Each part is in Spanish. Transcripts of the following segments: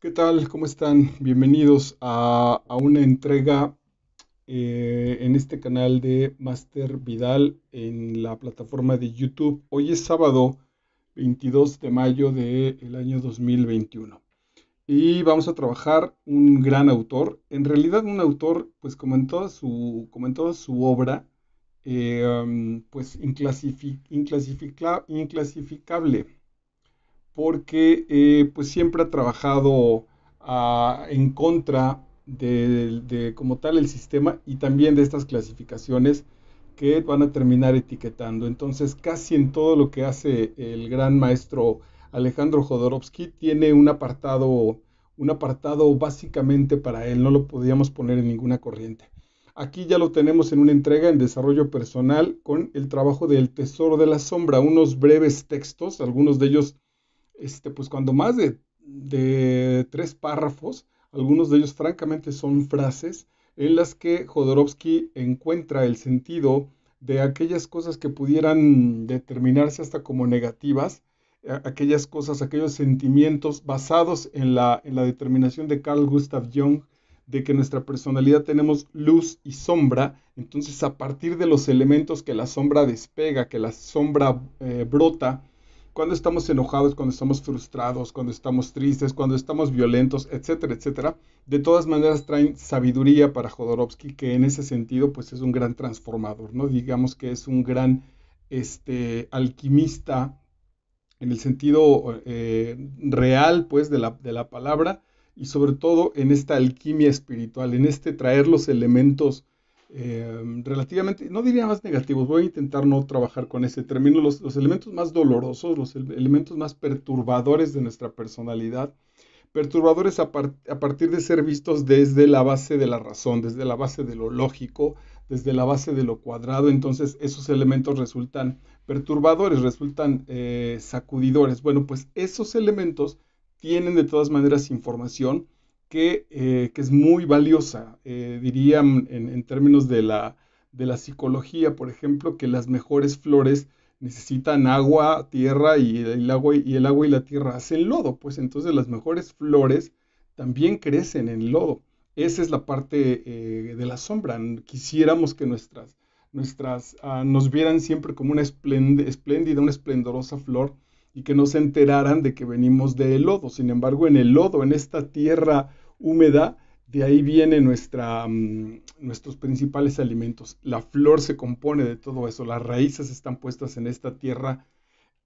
¿Qué tal? ¿Cómo están? Bienvenidos a, una entrega eh, en este canal de Master Vidal en la plataforma de YouTube. Hoy es sábado 22 de mayo del año 2021 y vamos a trabajar un gran autor. En realidad un autor, pues como en toda su, su obra, eh, um, pues inclasificable porque eh, pues siempre ha trabajado ah, en contra de, como tal el sistema y también de estas clasificaciones que van a terminar etiquetando. Entonces, casi en todo lo que hace el gran maestro Alejandro Jodorowsky tiene un apartado, un apartado básicamente para él, no lo podíamos poner en ninguna corriente. Aquí ya lo tenemos en una entrega en desarrollo personal con el trabajo del Tesoro de la Sombra, unos breves textos, algunos de ellos este, pues cuando más de, tres párrafos, algunos de ellos francamente son frases en las que Jodorowsky encuentra el sentido de aquellas cosas que pudieran determinarse hasta como negativas, aquellas cosas, aquellos sentimientos basados en la, determinación de Carl Gustav Jung de que nuestra personalidad tenemos luz y sombra, entonces a partir de los elementos que la sombra despega, que la sombra eh, brota, cuando estamos enojados, cuando estamos frustrados, cuando estamos tristes, cuando estamos violentos, etcétera, etcétera. De todas maneras traen sabiduría para Jodorowsky, que en ese sentido pues es un gran transformador, ¿no? Digamos que es un gran este, alquimista en el sentido eh, real pues de la, de la palabra y sobre todo en esta alquimia espiritual, en este traer los elementos Em, relativamente, no diría más negativos, voy a intentar no trabajar con ese término, los, elementos más dolorosos, los elementos más perturbadores de nuestra personalidad, perturbadores a, partir de ser vistos desde la base de la razón, desde la base de lo lógico, desde la base de lo cuadrado, entonces esos elementos resultan perturbadores, resultan eh, sacudidores. Bueno, pues esos elementos tienen de todas maneras información, que, eh, que es muy valiosa. Eh, dirían en, términos de la, de la psicología, por ejemplo, que las mejores flores necesitan agua, tierra y el agua y el agua y la tierra hacen lodo, pues entonces las mejores flores también crecen en lodo. Esa es la parte eh, de la sombra. Quisiéramos que nuestras, nuestras ah, nos vieran siempre como una espléndida, una esplendorosa flor y que no se enteraran de que venimos del lodo. Sin embargo, en el lodo, en esta tierra húmeda, de ahí vienen mm, nuestros principales alimentos. La flor se compone de todo eso, las raíces están puestas en esta tierra,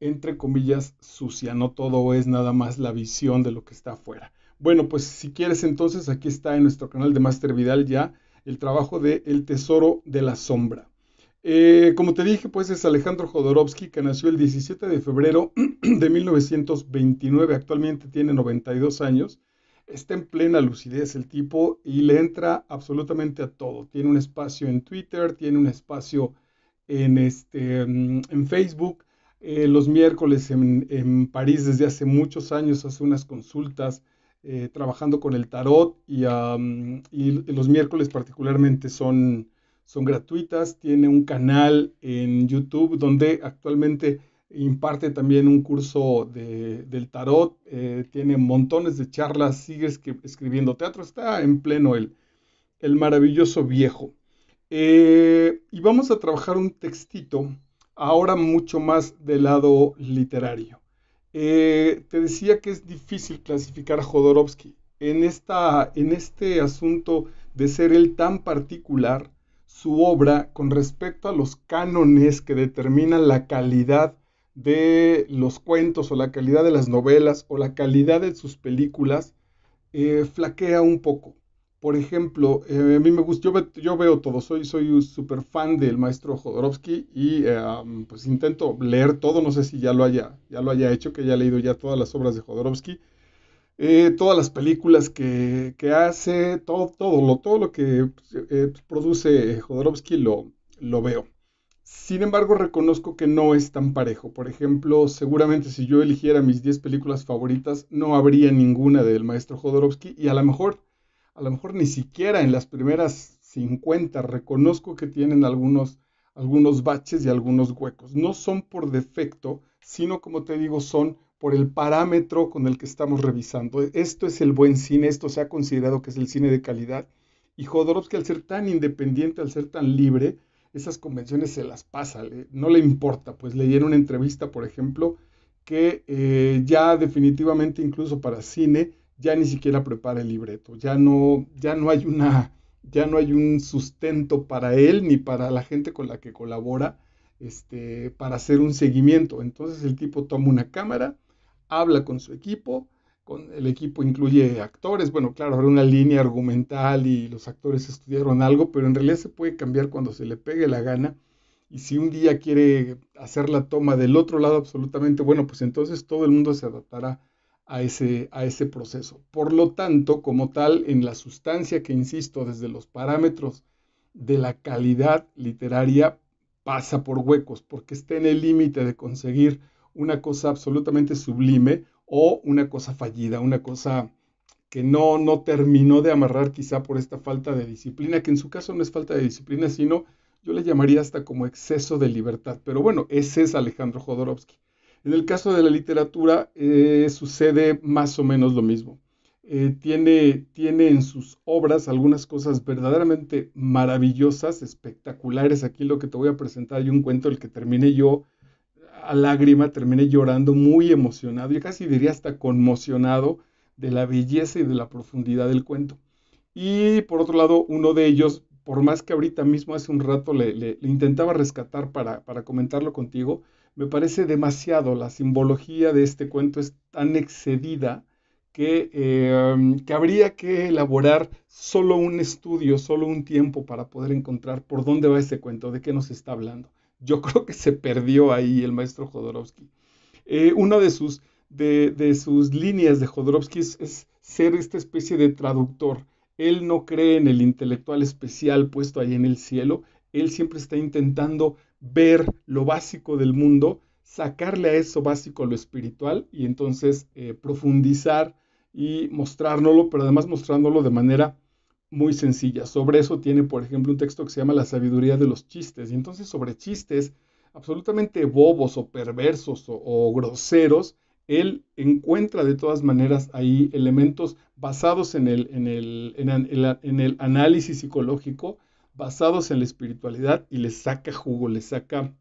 entre comillas, sucia, no todo es nada más la visión de lo que está afuera. Bueno, pues si quieres entonces, aquí está en nuestro canal de Master Vidal ya el trabajo de El Tesoro de la Sombra. Eh, como te dije, pues es Alejandro Jodorowsky, que nació el 17 de febrero de 1929, actualmente tiene 92 años está en plena lucidez el tipo y le entra absolutamente a todo. Tiene un espacio en Twitter, tiene un espacio en, este, mm, en Facebook. Eh, los miércoles en, París desde hace muchos años hace unas consultas eh, trabajando con el tarot y, los miércoles particularmente son, son gratuitas. Tiene un canal en YouTube donde actualmente imparte también un curso del tarot, eh, tiene montones de charlas, sigue escribiendo teatro, está en pleno el, el maravilloso viejo. Eh, y vamos a trabajar un textito, ahora mucho más del lado literario. Eh, te decía que es difícil clasificar a Jodorowsky. En, esta, en este asunto de ser él tan particular, su obra con respecto a los cánones que determinan la calidad de los cuentos o la calidad de las novelas o la calidad de sus películas eh, flaquea un poco. Por ejemplo, eh, a mí me gusta, yo, veo todo, soy soy súper fan del maestro Jodorowsky y pues intento leer todo, no sé si ya lo haya, ya lo haya hecho, que haya leído ya todas las obras de Jodorowsky, eh, todas las películas que, hace, todo, todo, lo, todo lo que pues, produce Jodorowsky lo, lo veo. Sin embargo, reconozco que no es tan parejo. Por ejemplo, seguramente si yo eligiera mis 10 películas favoritas, no habría ninguna del maestro Jodorowsky y a lo mejor, a lo mejor ni siquiera en las primeras 50 reconozco que tienen algunos, algunos baches y algunos huecos. No son por defecto, sino como te digo, son por el parámetro con el que estamos revisando. Esto es el buen cine, esto se ha considerado que es el cine de calidad. Y Jodorowsky, al ser tan independiente, al ser tan libre, esas convenciones se las pasa, no le importa. Pues le dieron una entrevista, por ejemplo, que eh, ya definitivamente incluso para cine ya ni siquiera prepara el libreto, ya no, ya no hay una, ya no hay un sustento para él ni para la gente con la que colabora este, para hacer un seguimiento. Entonces el tipo toma una cámara, habla con su equipo el equipo incluye actores, bueno, claro, habrá una línea argumental y los actores estudiaron algo, pero en realidad se puede cambiar cuando se le pegue la gana. Y si un día quiere hacer la toma del otro lado absolutamente, bueno, pues entonces todo el mundo se adaptará a ese, a ese proceso. Por lo tanto, como tal, en la sustancia que, insisto, desde los parámetros de la calidad literaria pasa por huecos, porque está en el límite de conseguir una cosa absolutamente sublime, o una cosa fallida, una cosa que no, no terminó de amarrar quizá por esta falta de disciplina, que en su caso no es falta de disciplina, sino yo le llamaría hasta como exceso de libertad. Pero bueno, ese es Alejandro Jodorowsky. En el caso de la literatura eh, sucede más o menos lo mismo. Eh, tiene, tiene en sus obras algunas cosas verdaderamente maravillosas, espectaculares. Aquí lo que te voy a presentar hay un cuento el que terminé yo a lágrima, terminé llorando muy emocionado, y casi diría hasta conmocionado de la belleza y de la profundidad del cuento. Y por otro lado, uno de ellos, por más que ahorita mismo hace un rato le, intentaba rescatar para, para comentarlo contigo, me parece demasiado, la simbología de este cuento es tan excedida que, em, que, habría que elaborar solo un estudio, solo un tiempo para poder encontrar por dónde va este cuento, de qué nos está hablando yo creo que se perdió ahí el maestro Jodorowsky. Eh, una de sus, de, sus líneas de Jodorowsky es, ser esta especie de traductor. Él no cree en el intelectual especial puesto ahí en el cielo. Él siempre está intentando ver lo básico del mundo, sacarle a eso básico lo espiritual y entonces eh, profundizar y mostrárnoslo, pero además mostrándolo de manera muy sencilla. Sobre eso tiene, por ejemplo, un texto que se llama La sabiduría de los chistes. Y entonces sobre chistes absolutamente bobos o perversos o, groseros, él encuentra de todas maneras ahí elementos basados en el, en en análisis psicológico, basados en la espiritualidad y les saca jugo, les saca,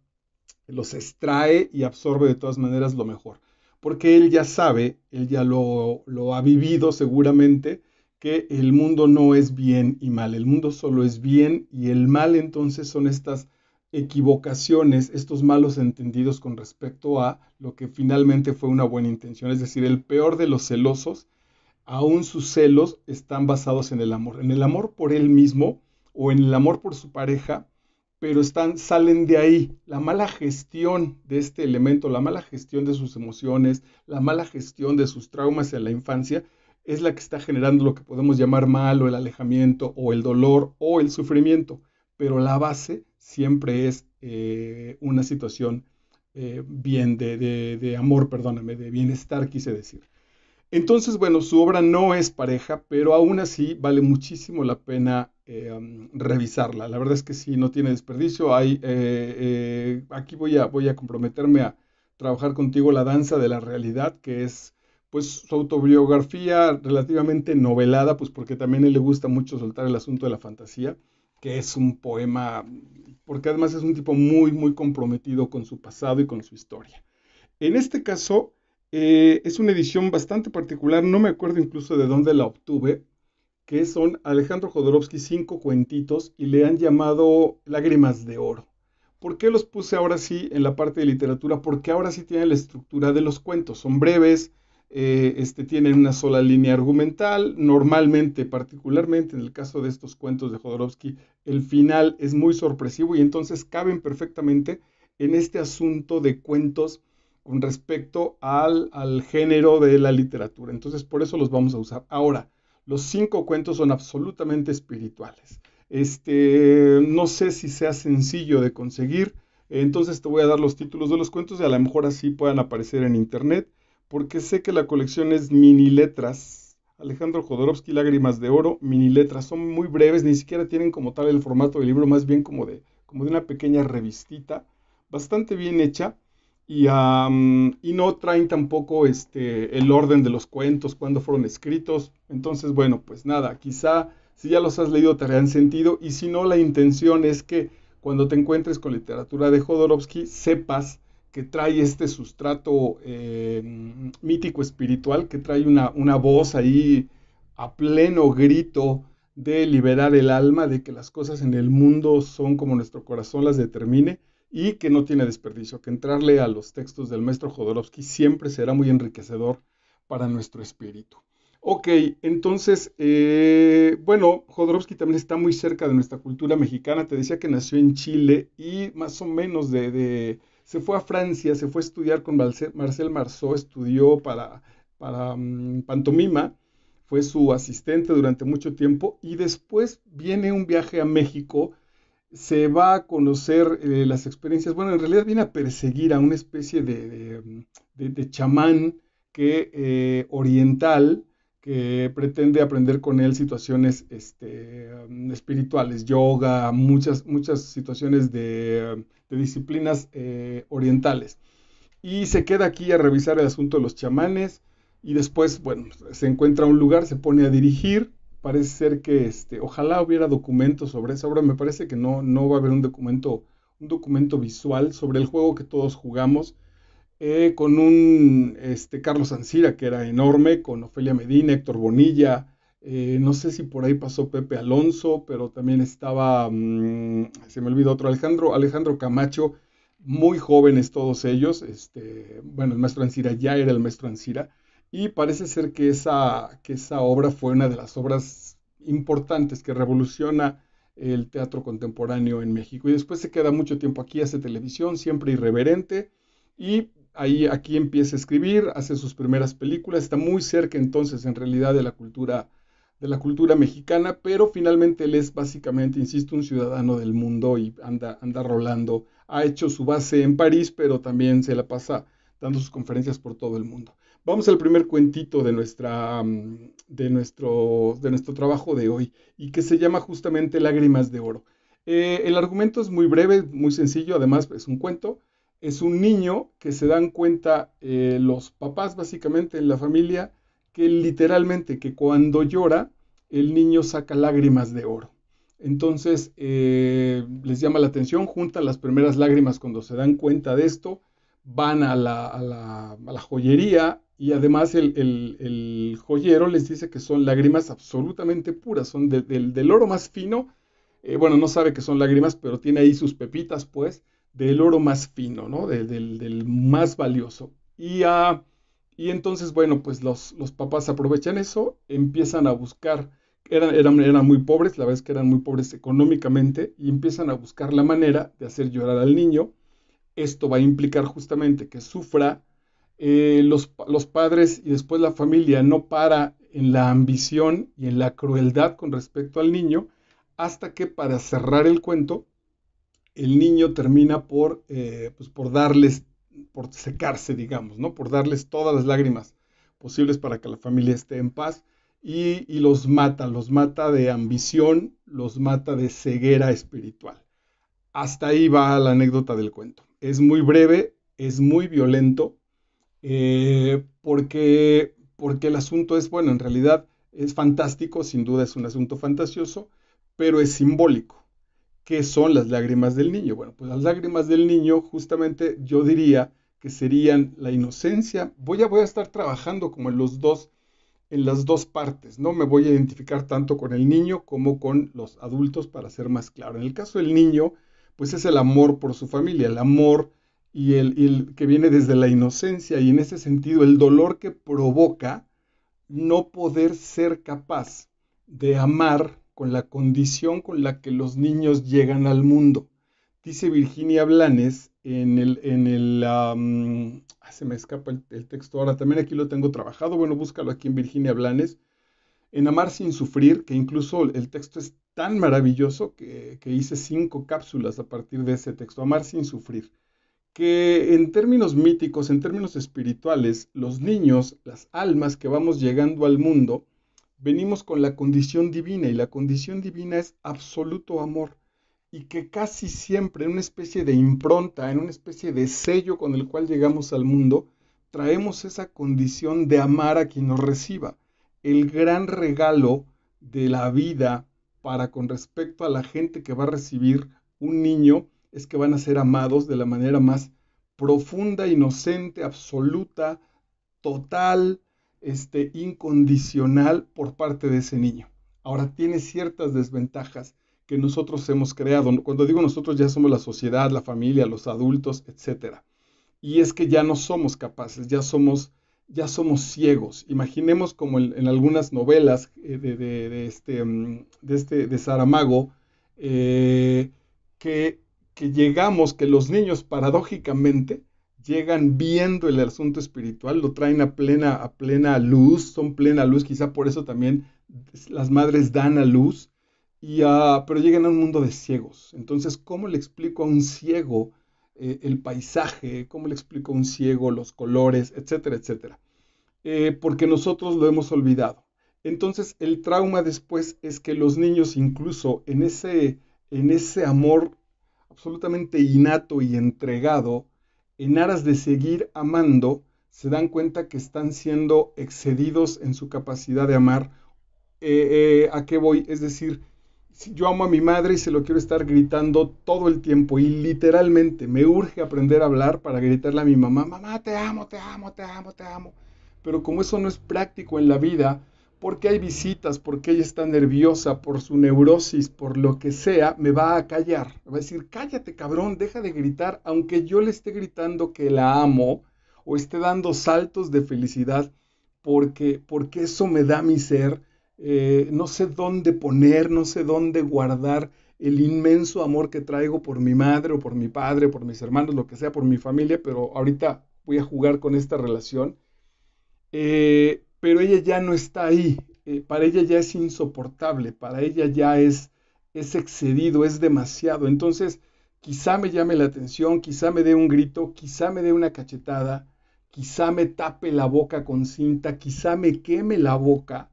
los extrae y absorbe de todas maneras lo mejor. Porque él ya sabe, él ya lo, lo ha vivido seguramente, que el mundo no es bien y mal, el mundo solo es bien y el mal entonces son estas equivocaciones, estos malos entendidos con respecto a lo que finalmente fue una buena intención. Es decir, el peor de los celosos, aún sus celos están basados en el amor, en el amor por él mismo o en el amor por su pareja, pero están, salen de ahí. La mala gestión de este elemento, la mala gestión de sus emociones, la mala gestión de sus traumas en la infancia, es la que está generando lo que podemos llamar mal o el alejamiento o el dolor o el sufrimiento, pero la base siempre es eh, una situación eh, bien de, amor, perdóname, de bienestar, quise decir. Entonces, bueno, su obra no es pareja, pero aún así vale muchísimo la pena em, revisarla. La verdad es que sí, no tiene desperdicio. Hay, eh, aquí voy a, voy a comprometerme a trabajar contigo la danza de la realidad, que es pues su autobiografía relativamente novelada, pues porque también le gusta mucho soltar el asunto de la fantasía, que es un poema, porque además es un tipo muy, muy comprometido con su pasado y con su historia. En este caso, eh, es una edición bastante particular, no me acuerdo incluso de dónde la obtuve, que son Alejandro Jodorowsky cinco cuentitos y le han llamado Lágrimas de Oro. ¿Por qué los puse ahora sí en la parte de literatura? Porque ahora sí tienen la estructura de los cuentos, son breves, eh, este, tienen una sola línea argumental. Normalmente, particularmente en el caso de estos cuentos de Jodorowsky, el final es muy sorpresivo y entonces caben perfectamente en este asunto de cuentos con respecto al, al género de la literatura. Entonces, por eso los vamos a usar. Ahora, los cinco cuentos son absolutamente espirituales. Este, no sé si sea sencillo de conseguir. Entonces te voy a dar los títulos de los cuentos y a lo mejor así puedan aparecer en internet porque sé que la colección es mini letras. Alejandro Jodorowsky, Lágrimas de Oro, mini letras. Son muy breves, ni siquiera tienen como tal el formato del libro, más bien como de, como de una pequeña revistita, bastante bien hecha. Y, y, no traen tampoco este, el orden de los cuentos, cuándo fueron escritos. Entonces, bueno, pues nada, quizá si ya los has leído te harían sentido y si no, la intención es que cuando te encuentres con literatura de Jodorowsky sepas que trae este sustrato eh, mítico espiritual, que trae una, una voz ahí a pleno grito de liberar el alma, de que las cosas en el mundo son como nuestro corazón las determine y que no tiene desperdicio, que entrarle a los textos del maestro Jodorowsky siempre será muy enriquecedor para nuestro espíritu. Ok, entonces, eh, bueno, Jodorowsky también está muy cerca de nuestra cultura mexicana, te decía que nació en Chile y más o menos de se fue a Francia, se fue a estudiar con Marcel Marceau, estudió para, para mm, pantomima, fue su asistente durante mucho tiempo y después viene un viaje a México, se va a conocer eh, las experiencias, bueno, en realidad viene a perseguir a una especie de, de, chamán que, eh, oriental que pretende aprender con él situaciones este, mm, espirituales, yoga, muchas, muchas situaciones de disciplinas eh, orientales. Y se queda aquí a revisar el asunto de los chamanes y después, bueno, se encuentra un lugar, se pone a dirigir. Parece ser que, este, ojalá hubiera documentos sobre eso. Ahora me parece que no, no va a haber un documento, un documento visual sobre el juego que todos jugamos. Eh, con un este, Carlos Ancira, que era enorme, con Ofelia Medina, Héctor Bonilla, eh, no sé si por ahí pasó Pepe Alonso, pero también estaba, mm, se me olvidó otro, Alejandro, Alejandro Camacho, muy jóvenes todos ellos. Este, bueno, el maestro Ancira ya era el maestro Ancira, y parece ser que esa, que esa obra fue una de las obras importantes que revoluciona el teatro contemporáneo en México. Y después se queda mucho tiempo aquí, hace televisión, siempre irreverente, y ahí aquí empieza a escribir, hace sus primeras películas, está muy cerca entonces en realidad de la cultura de la cultura mexicana, pero finalmente él es básicamente, insisto, un ciudadano del mundo y anda, anda rolando. Ha hecho su base en París, pero también se la pasa dando sus conferencias por todo el mundo. Vamos al primer cuentito de, nuestra, mm, de, nuestro, de nuestro trabajo de hoy y que se llama justamente Lágrimas de Oro. Eh, el argumento es muy breve, muy sencillo, además es un cuento. Es un niño que se dan cuenta eh, los papás básicamente en la familia que literalmente que cuando llora el niño saca lágrimas de oro. Entonces eh, les llama la atención, juntan las primeras lágrimas cuando se dan cuenta de esto, van a la, joyería y además el, joyero les dice que son lágrimas absolutamente puras, son del oro más fino. Eh, bueno, no sabe que son lágrimas, pero tiene ahí sus pepitas, pues, del oro más fino, ¿no? del, del, más valioso. Y a y entonces, bueno, pues los, papás aprovechan eso, empiezan a buscar, eran, eran, muy pobres, la verdad es que eran muy pobres económicamente, y empiezan a buscar la manera de hacer llorar al niño. Esto va a implicar justamente que sufra. Eh, los, padres y después la familia no para en la ambición y en la crueldad con respecto al niño, hasta que para cerrar el cuento, el niño termina por, eh, pues por darles por secarse, digamos, ¿no? Por darles todas las lágrimas posibles para que la familia esté en paz. Y, los mata, los mata de ambición, los mata de ceguera espiritual. Hasta ahí va la anécdota del cuento. Es muy breve, es muy violento, eh, porque, porque el asunto es, bueno, en realidad es fantástico, sin duda es un asunto fantasioso, pero es simbólico. ¿qué son las lágrimas del niño? Bueno, pues las lágrimas del niño justamente yo diría que serían la inocencia. Voy a, voy a estar trabajando como en los dos, en las dos partes, ¿no? Me voy a identificar tanto con el niño como con los adultos para ser más claro. En el caso del niño, pues es el amor por su familia, el amor y el que viene desde la inocencia y en ese sentido el dolor que provoca no poder ser capaz de amar con la condición con la que los niños llegan al mundo. Dice Virginia Blanes en el... En el se me escapa el, texto ahora, también aquí lo tengo trabajado, bueno, búscalo aquí en Virginia Blanes, en Amar sin sufrir, que incluso el texto es tan maravilloso que, que hice cinco cápsulas a partir de ese texto, Amar sin sufrir que en términos míticos, en términos espirituales, los niños, las almas que vamos llegando al mundo, venimos con la condición divina y la condición divina es absoluto amor y que casi siempre en una especie de impronta, en una especie de sello con el cual llegamos al mundo, traemos esa condición de amar a quien nos reciba. El gran regalo de la vida para con respecto a la gente que va a recibir un niño es que van a ser amados de la manera más profunda, inocente, absoluta, total, este, incondicional por parte de ese niño. Ahora tiene ciertas desventajas que nosotros hemos creado. Cuando digo nosotros ya somos la sociedad, la familia, los adultos, etc. Y es que ya no somos capaces, ya somos, ya somos ciegos. Imaginemos como en, algunas novelas eh, de, este, mm, de, este, de Saramago, eh, que, que llegamos, que los niños paradójicamente llegan viendo el asunto espiritual, lo traen a plena, a plena luz, son plena luz, quizá por eso también las madres dan a luz, y, ah, pero llegan a un mundo de ciegos. Entonces, ¿cómo le explico a un ciego eh, el paisaje? ¿Cómo le explico a un ciego los colores, etcétera, etcétera? Eh, porque nosotros lo hemos olvidado. Entonces, el trauma después es que los niños, incluso en ese, en ese amor absolutamente innato y entregado, en aras de seguir amando, se dan cuenta que están siendo excedidos en su capacidad de amar. Eh, eh, ¿A qué voy? Es decir, si yo amo a mi madre y se lo quiero estar gritando todo el tiempo y literalmente me urge aprender a hablar para gritarle a mi mamá, mamá, te amo, te amo, te amo, te amo. Pero como eso no es práctico en la vida, porque hay visitas, porque ella está nerviosa, por su neurosis, por lo que sea, me va a callar. va a decir, cállate cabrón, deja de gritar, aunque yo le esté gritando que la amo o esté dando saltos de felicidad, porque, porque eso me da mi ser. Eh, no sé dónde poner, no sé dónde guardar el inmenso amor que traigo por mi madre o por mi padre, por mis hermanos, lo que sea, por mi familia, pero ahorita voy a jugar con esta relación. Eh, pero ella ya no está ahí, eh, para ella ya es insoportable, para ella ya es, es excedido, es demasiado. Entonces, quizá me llame la atención, quizá me dé un grito, quizá me dé una cachetada, quizá me tape la boca con cinta, quizá me queme la boca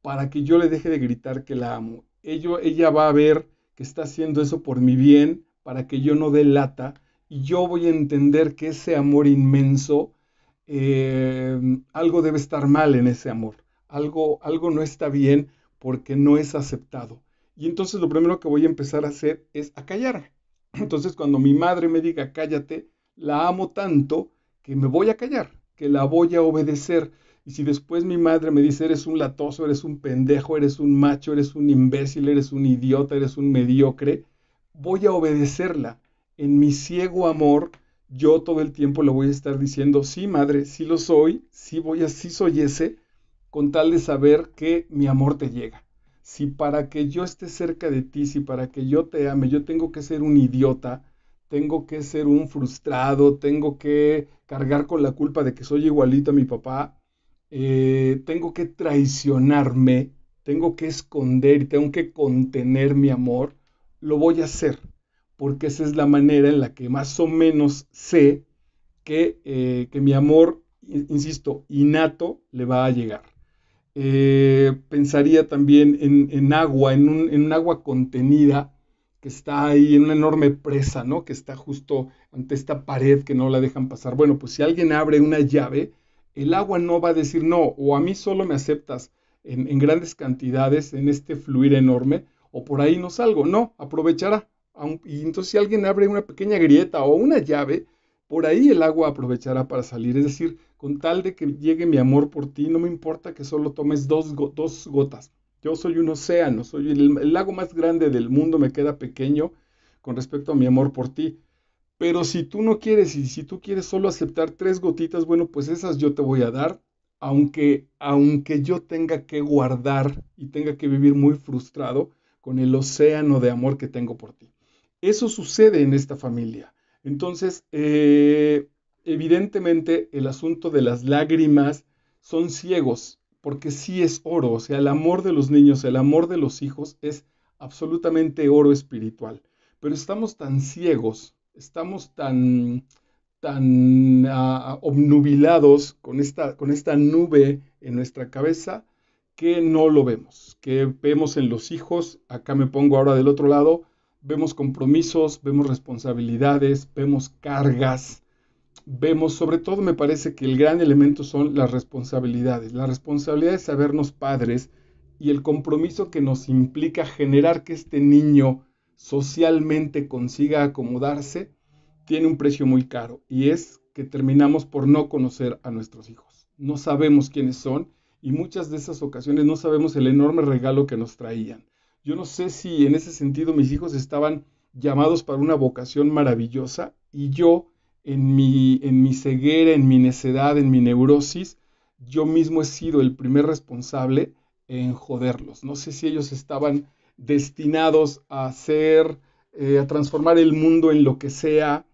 para que yo le deje de gritar que la amo. Ello, ella va a ver que está haciendo eso por mi bien, para que yo no dé lata, y yo voy a entender que ese amor inmenso Em, algo debe estar mal en ese amor, algo, algo no está bien porque no es aceptado. Y entonces lo primero que voy a empezar a hacer es a callar. Entonces cuando mi madre me diga cállate, la amo tanto que me voy a callar, que la voy a obedecer. Y si después mi madre me dice, eres un latoso, eres un pendejo, eres un macho, eres un imbécil, eres un idiota, eres un mediocre, voy a obedecerla en mi ciego amor yo todo el tiempo le voy a estar diciendo, sí, madre, sí lo soy, sí voy a, sí soy ese, con tal de saber que mi amor te llega. Si para que yo esté cerca de ti, si para que yo te ame, yo tengo que ser un idiota, tengo que ser un frustrado, tengo que cargar con la culpa de que soy igualito a mi papá, eh, tengo que traicionarme, tengo que esconder y tengo que contener mi amor, lo voy a hacer porque esa es la manera en la que más o menos sé que, eh, mi amor, insisto, innato le va a llegar. Eh, pensaría también en, agua, en un, agua contenida que está ahí en una enorme presa, ¿no? Que está justo ante esta pared que no la dejan pasar. Bueno, pues si alguien abre una llave, el agua no va a decir no, o a mí solo me aceptas en grandes cantidades, en este fluir enorme, o por ahí no salgo. No, aprovechará, y entonces si alguien abre una pequeña grieta o una llave, por ahí el agua aprovechará para salir. Es decir, con tal de que llegue mi amor por ti, no me importa que solo tomes dos, gotas. Yo soy un océano, soy el, el lago más grande del mundo, me queda pequeño con respecto a mi amor por ti. Pero si tú no quieres y si tú quieres solo aceptar tres gotitas, bueno, pues esas yo te voy a dar, aunque, aunque yo tenga que guardar y tenga que vivir muy frustrado con el océano de amor que tengo por ti. Eso sucede en esta familia. Entonces, eh, evidentemente el asunto de las lágrimas son ciegos, porque sí es oro, o sea, el amor de los niños, el amor de los hijos es absolutamente oro espiritual. Pero estamos tan ciegos, estamos tan, tan ah, ah, obnubilados con esta, con esta nube en nuestra cabeza que no lo vemos, que vemos en los hijos, acá me pongo ahora del otro lado, vemos compromisos, vemos responsabilidades, vemos cargas, vemos, sobre todo me parece que el gran elemento son las responsabilidades. La responsabilidad de sabernos padres y el compromiso que nos implica generar que este niño socialmente consiga acomodarse, tiene un precio muy caro y es que terminamos por no conocer a nuestros hijos. No sabemos quiénes son y muchas de esas ocasiones no sabemos el enorme regalo que nos traían. Yo no sé si en ese sentido mis hijos estaban llamados para una vocación maravillosa y yo en mi, en mi ceguera, en mi necedad, en mi neurosis, yo mismo he sido el primer responsable en joderlos. No sé si ellos estaban destinados a hacer, eh, a transformar el mundo en lo que sea,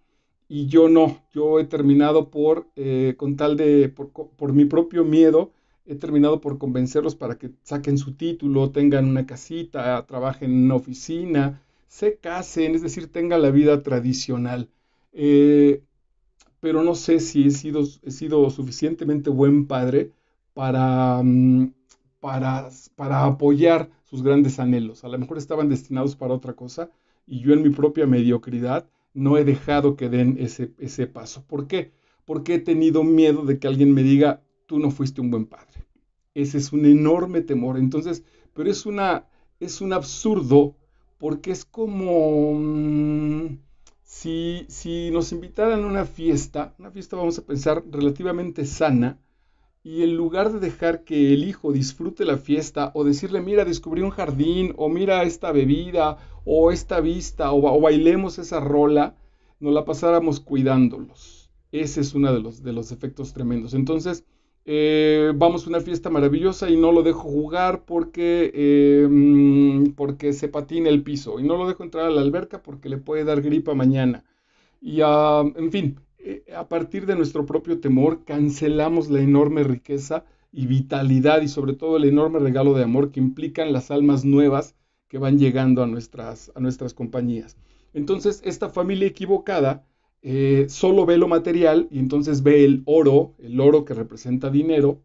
y yo no. Yo he terminado por, eh, con tal de, por mi propio miedo, he terminado por convencerlos para que saquen su título, tengan una casita, trabajen en una oficina, se casen, es decir, tengan la vida tradicional. Eh, pero no sé si he sido, he sido suficientemente buen padre para, mm, para, para apoyar sus grandes anhelos. A lo mejor estaban destinados para otra cosa y yo en mi propia mediocridad no he dejado que den ese, ese paso. ¿Por qué? Porque he tenido miedo de que alguien me diga, tú no fuiste un buen padre. Ese es un enorme temor. Entonces, pero es una, es un absurdo porque es como mm, si, si nos invitaran a una fiesta, una fiesta vamos a pensar relativamente sana, y en lugar de dejar que el hijo disfrute la fiesta o decirle, mira, descubrí un jardín, o mira esta bebida, o esta vista, o, bailemos esa rola, nos la pasáramos cuidándolos. Ese es uno de los, de los efectos tremendos. Entonces, eh, vamos a una fiesta maravillosa y no lo dejo jugar porque, eh, mm, porque se patina el piso. Y no lo dejo entrar a la alberca porque le puede dar gripa mañana. Y ah, en fin, eh, a partir de nuestro propio temor cancelamos la enorme riqueza y vitalidad y sobre todo el enorme regalo de amor que implican las almas nuevas que van llegando a nuestras, a nuestras compañías. Entonces, esta familia equivocada eh, solo ve lo material y entonces ve el oro, el oro que representa dinero,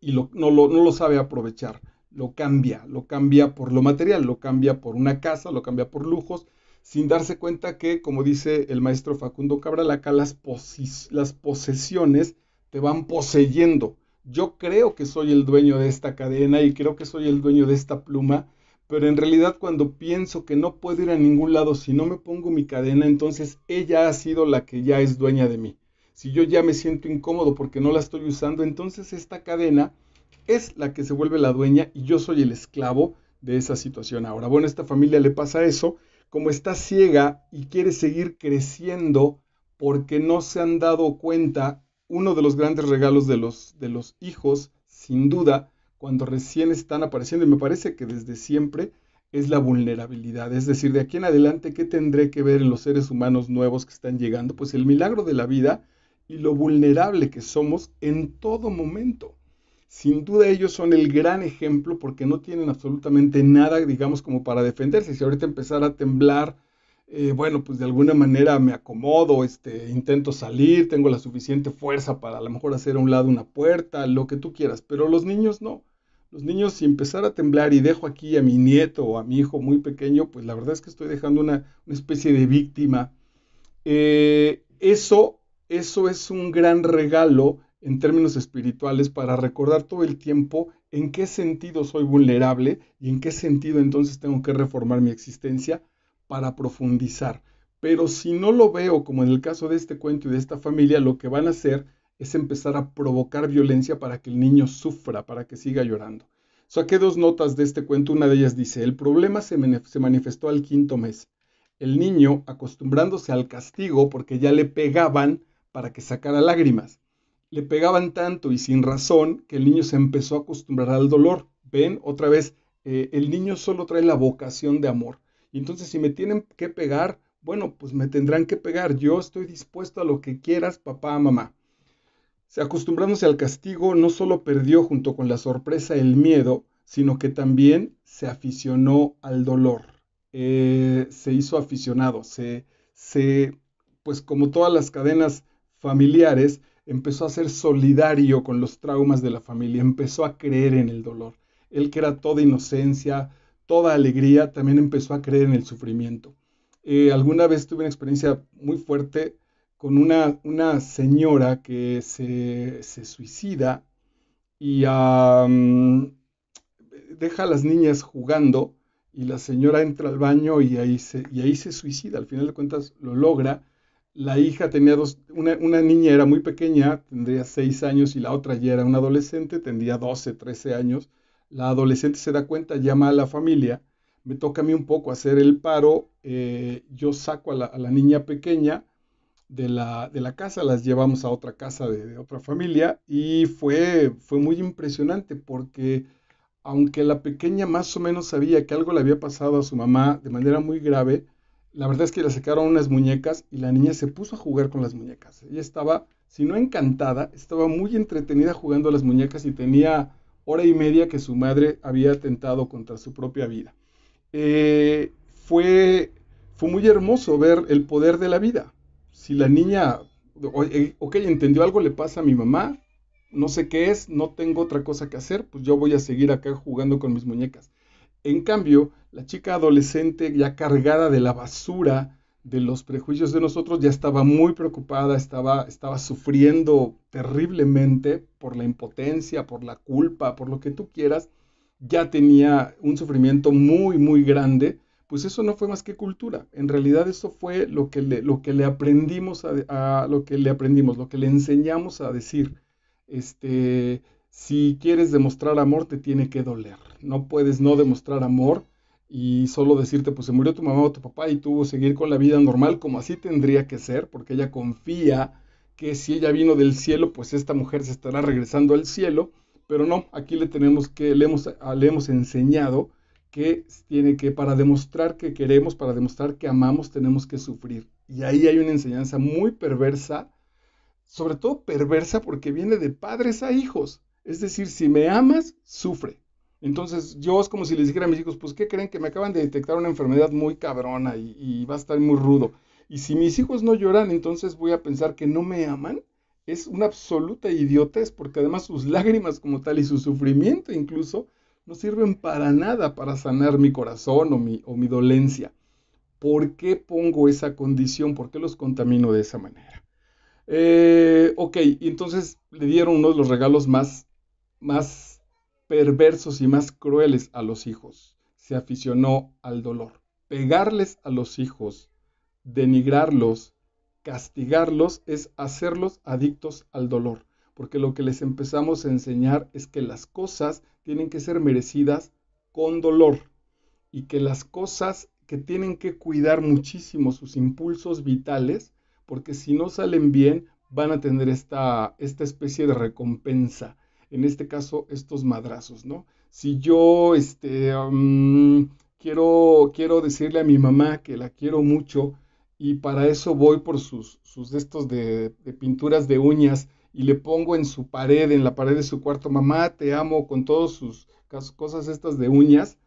y no, lo, no lo sabe aprovechar, lo cambia, lo cambia por lo material, lo cambia por una casa, lo cambia por lujos, sin darse cuenta que, como dice el maestro Facundo Cabral, acá las, las posesiones te van poseyendo. Yo creo que soy el dueño de esta cadena y creo que soy el dueño de esta pluma pero en realidad cuando pienso que no puedo ir a ningún lado si no me pongo mi cadena, entonces ella ha sido la que ya es dueña de mí. Si yo ya me siento incómodo porque no la estoy usando, entonces esta cadena es la que se vuelve la dueña y yo soy el esclavo de esa situación. Ahora, bueno, a esta familia le pasa eso, como está ciega y quiere seguir creciendo porque no se han dado cuenta, uno de los grandes regalos de los, de los hijos, sin duda, cuando recién están apareciendo, y me parece que desde siempre es la vulnerabilidad. Es decir, de aquí en adelante, ¿qué tendré que ver en los seres humanos nuevos que están llegando? Pues el milagro de la vida y lo vulnerable que somos en todo momento. Sin duda ellos son el gran ejemplo porque no tienen absolutamente nada, digamos, como para defenderse. Si ahorita empezara a temblar, eh, bueno, pues de alguna manera me acomodo, este, intento salir, tengo la suficiente fuerza para a lo mejor hacer a un lado una puerta, lo que tú quieras, pero los niños no los niños, si empezar a temblar y dejo aquí a mi nieto o a mi hijo muy pequeño, pues la verdad es que estoy dejando una, especie de víctima. Eh, eso, eso es un gran regalo en términos espirituales para recordar todo el tiempo en qué sentido soy vulnerable y en qué sentido entonces tengo que reformar mi existencia para profundizar. Pero si no lo veo, como en el caso de este cuento y de esta familia, lo que van a hacer es empezar a provocar violencia para que el niño sufra, para que siga llorando. Saqué dos notas de este cuento, una de ellas dice, el problema se, manifestó al quinto mes. El niño acostumbrándose al castigo porque ya le pegaban para que sacara lágrimas. Le pegaban tanto y sin razón que el niño se empezó a acostumbrar al dolor. Ven, otra vez, eh, el niño solo trae la vocación de amor. Y entonces si me tienen que pegar, bueno, pues me tendrán que pegar. Yo estoy dispuesto a lo que quieras, papá, mamá. Acostumbrándose al castigo, no solo perdió junto con la sorpresa el miedo, sino que también se aficionó al dolor. Eh, se hizo aficionado, se, pues como todas las cadenas familiares, empezó a ser solidario con los traumas de la familia, empezó a creer en el dolor. Él que era toda inocencia, toda alegría, también empezó a creer en el sufrimiento. Eh, alguna vez tuve una experiencia muy fuerte con una, una señora que se, se suicida y deja a las niñas jugando y la señora entra al baño y ahí se, y ahí se suicida. Al final de cuentas lo logra. La hija tenía dos, una, niña era muy pequeña, tendría seis años y la otra ya era una adolescente, tendría 12, 13 años. La adolescente se da cuenta, llama a la familia, me toca a mí un poco hacer el paro, eh, yo saco a la niña pequeña, de la, de la casa, las llevamos a otra casa de, otra familia y fue, fue muy impresionante porque aunque la pequeña más o menos sabía que algo le había pasado a su mamá de manera muy grave, la verdad es que le sacaron unas muñecas y la niña se puso a jugar con las muñecas. Ella estaba, si no encantada, estaba muy entretenida jugando a las muñecas y tenía hora y media que su madre había atentado contra su propia vida. Eh, fue, fue muy hermoso ver el poder de la vida, si la niña, eh, ok, entendió algo, le pasa a mi mamá, no sé qué es, no tengo otra cosa que hacer, pues yo voy a seguir acá jugando con mis muñecas. En cambio, la chica adolescente ya cargada de la basura, de los prejuicios de nosotros, ya estaba muy preocupada, estaba, estaba sufriendo terriblemente por la impotencia, por la culpa, por lo que tú quieras, ya tenía un sufrimiento muy, muy grande pues eso no fue más que cultura. En realidad eso fue lo que le, aprendimos a, lo que le aprendimos, lo que le enseñamos a decir. Este, si quieres demostrar amor, te tiene que doler. No puedes no demostrar amor y solo decirte, pues se murió tu mamá o tu papá y que seguir con la vida normal como así tendría que ser, porque ella confía que si ella vino del cielo, pues esta mujer se estará regresando al cielo. Pero no, aquí le tenemos que, le le hemos enseñado que tiene que, para demostrar que queremos, para demostrar que amamos, tenemos que sufrir. Y ahí hay una enseñanza muy perversa, sobre todo perversa porque viene de padres a hijos. Es decir, si me amas, sufre. Entonces yo es como si les dijera a mis hijos, pues ¿qué creen? Que me acaban de detectar una enfermedad muy cabrona y, va a estar muy rudo. Y si mis hijos no lloran, entonces voy a pensar que no me aman. Es una absoluta idiotez porque además sus lágrimas como tal y su sufrimiento incluso no sirven para nada para sanar mi corazón o mi, o mi dolencia. ¿Por qué pongo esa condición? ¿Por qué los contamino de esa manera? Eh, ok, entonces le dieron uno de los regalos más, más perversos y más crueles a los hijos. Se aficionó al dolor. Pegarles a los hijos, denigrarlos, castigarlos, es hacerlos adictos al dolor porque lo que les empezamos a enseñar es que las cosas tienen que ser merecidas con dolor y que las cosas que tienen que cuidar muchísimo sus impulsos vitales, porque si no salen bien van a tener esta, especie de recompensa, en este caso estos madrazos, ¿no? Si yo este, quiero, quiero decirle a mi mamá que la quiero mucho y para eso voy por sus, sus estos de pinturas de uñas, y le pongo en su pared, en la pared de su cuarto, mamá, te amo, con todas sus cosas estas de uñas,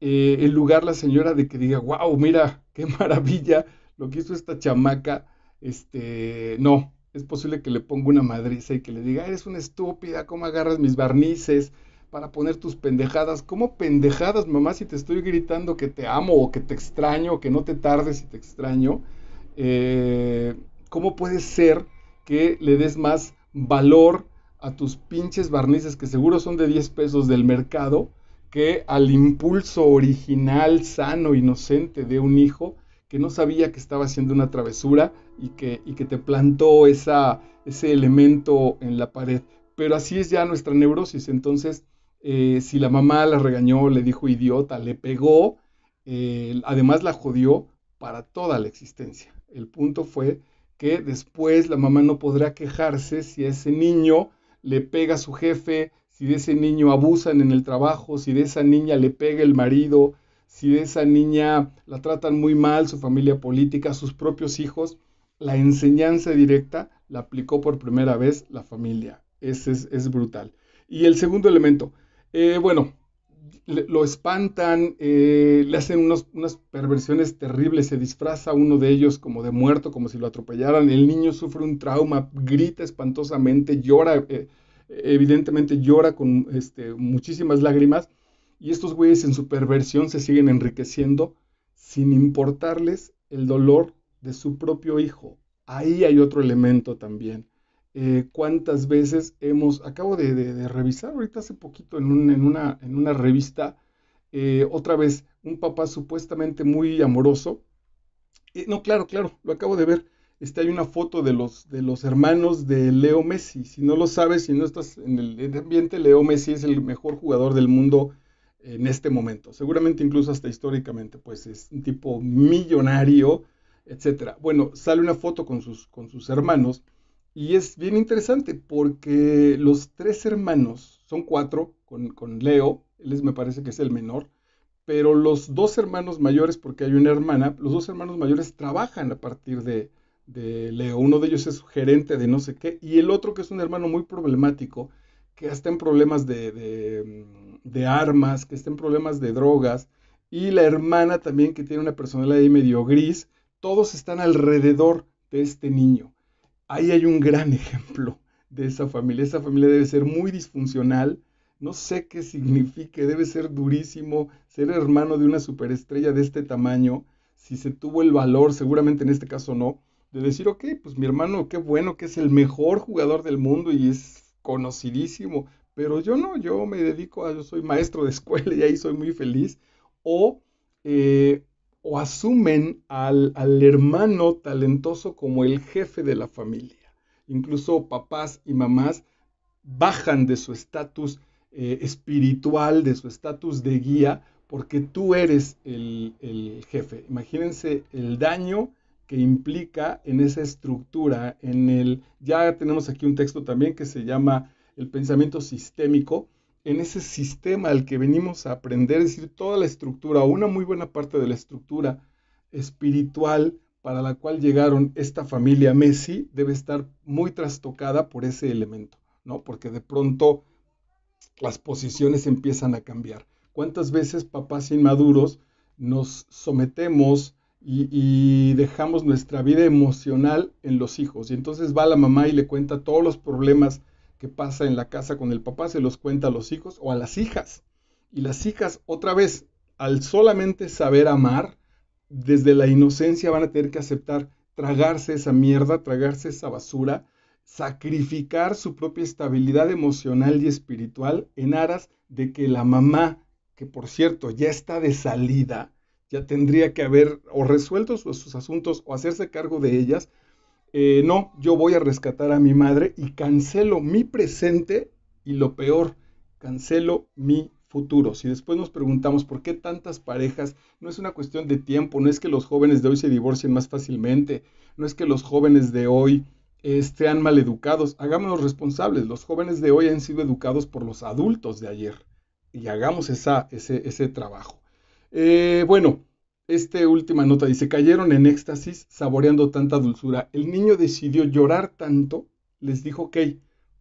eh, en lugar la señora de que diga, wow, mira, qué maravilla lo que hizo esta chamaca, este, no, es posible que le ponga una madriza y que le diga, eres una estúpida, ¿cómo agarras mis barnices? para poner tus pendejadas. ¿Cómo pendejadas, mamá, si te estoy gritando que te amo o que te extraño o que no te tardes y te extraño? Eh, ¿Cómo puede ser que le des más valor a tus pinches barnices que seguro son de 10 pesos del mercado que al impulso original, sano, inocente de un hijo que no sabía que estaba haciendo una travesura y que, que te plantó esa, ese elemento en la pared. Pero así es ya nuestra neurosis. Entonces, eh, si la mamá la regañó, le dijo idiota, le pegó, eh, además la jodió para toda la existencia. El punto fue que después la mamá no podrá quejarse si a ese niño le pega a su jefe, si de ese niño abusan en el trabajo, si de esa niña le pega el marido, si de esa niña la tratan muy mal su familia política, sus propios hijos, la enseñanza directa la aplicó por primera vez la familia. Ese es, brutal. Y el segundo elemento, eh, bueno, lo espantan, eh, le hacen unas perversiones terribles, se disfraza uno de ellos como de muerto, como si lo atropellaran, el niño sufre un trauma, grita espantosamente, llora, eh, evidentemente llora con este, muchísimas lágrimas, y estos güeyes en su perversión se siguen enriqueciendo sin importarles el dolor de su propio hijo. Ahí hay otro elemento también. Eh, cuántas veces hemos, acabo de, revisar ahorita hace poquito en, una, revista, eh, otra vez, un papá supuestamente muy amoroso. Eh, no, claro, claro, lo acabo de ver. Este, hay una foto de los, de los hermanos de Leo Messi. Si no lo sabes, si no estás en el, ambiente, Leo Messi es el mejor jugador del mundo en este momento. Seguramente incluso hasta históricamente, pues es un tipo millonario, etc. Bueno, sale una foto con sus, con sus hermanos y es bien interesante porque los tres hermanos, son cuatro, con, Leo, él me parece que es el menor, pero los dos hermanos mayores, porque hay una hermana, los dos hermanos mayores trabajan a partir de, de Leo. Uno de ellos es gerente de no sé qué, y el otro que es un hermano muy problemático, que está en problemas de, de, mm, de, armas, que está en problemas de drogas, y la hermana también que tiene una personalidad ahí medio gris, todos están alrededor de este niño ahí hay un gran ejemplo de esa familia. Esa familia debe ser muy disfuncional. No sé qué signifique, debe ser durísimo ser hermano de una superestrella de este tamaño. Si se tuvo el valor, seguramente en este caso no, de decir, ok, pues mi hermano, qué bueno que es el mejor jugador del mundo y es conocidísimo, pero yo no, yo me dedico a, yo soy maestro de escuela y ahí soy muy feliz. O eh, o asumen al, hermano talentoso como el jefe de la familia. Incluso papás y mamás bajan de su estatus eh, espiritual, de su estatus de guía, porque tú eres el, el, jefe. Imagínense el daño que implica en esa estructura, en el, ya tenemos aquí un texto también que se llama el pensamiento sistémico, en ese sistema al que venimos a aprender, es decir, toda la estructura, una muy buena parte de la estructura espiritual para la cual llegaron esta familia Messi, debe estar muy trastocada por ese elemento, ¿no? Porque de pronto las posiciones empiezan a cambiar. ¿Cuántas veces papás inmaduros nos sometemos y, y, dejamos nuestra vida emocional en los hijos? Y entonces va la mamá y le cuenta todos los problemas que pasa en la casa con el papá se los cuenta a los hijos o a las hijas. Y las hijas, otra vez, al solamente saber amar, desde la inocencia van a tener que aceptar tragarse esa mierda, tragarse esa basura, sacrificar su propia estabilidad emocional y espiritual en aras de que la mamá, que por cierto ya está de salida, ya tendría que haber o resuelto sus asuntos o hacerse cargo de ellas, eh, no, yo voy a rescatar a mi madre y cancelo mi presente y lo peor, cancelo mi futuro. Si después nos preguntamos por qué tantas parejas, no es una cuestión de tiempo, no es que los jóvenes de hoy se divorcien más fácilmente, no es que los jóvenes de hoy estén educados, hagámonos responsables, los jóvenes de hoy han sido educados por los adultos de ayer y hagamos esa, ese, ese trabajo. Eh, bueno, esta última nota dice, cayeron en éxtasis saboreando tanta dulzura. El niño decidió llorar tanto, les dijo, ok,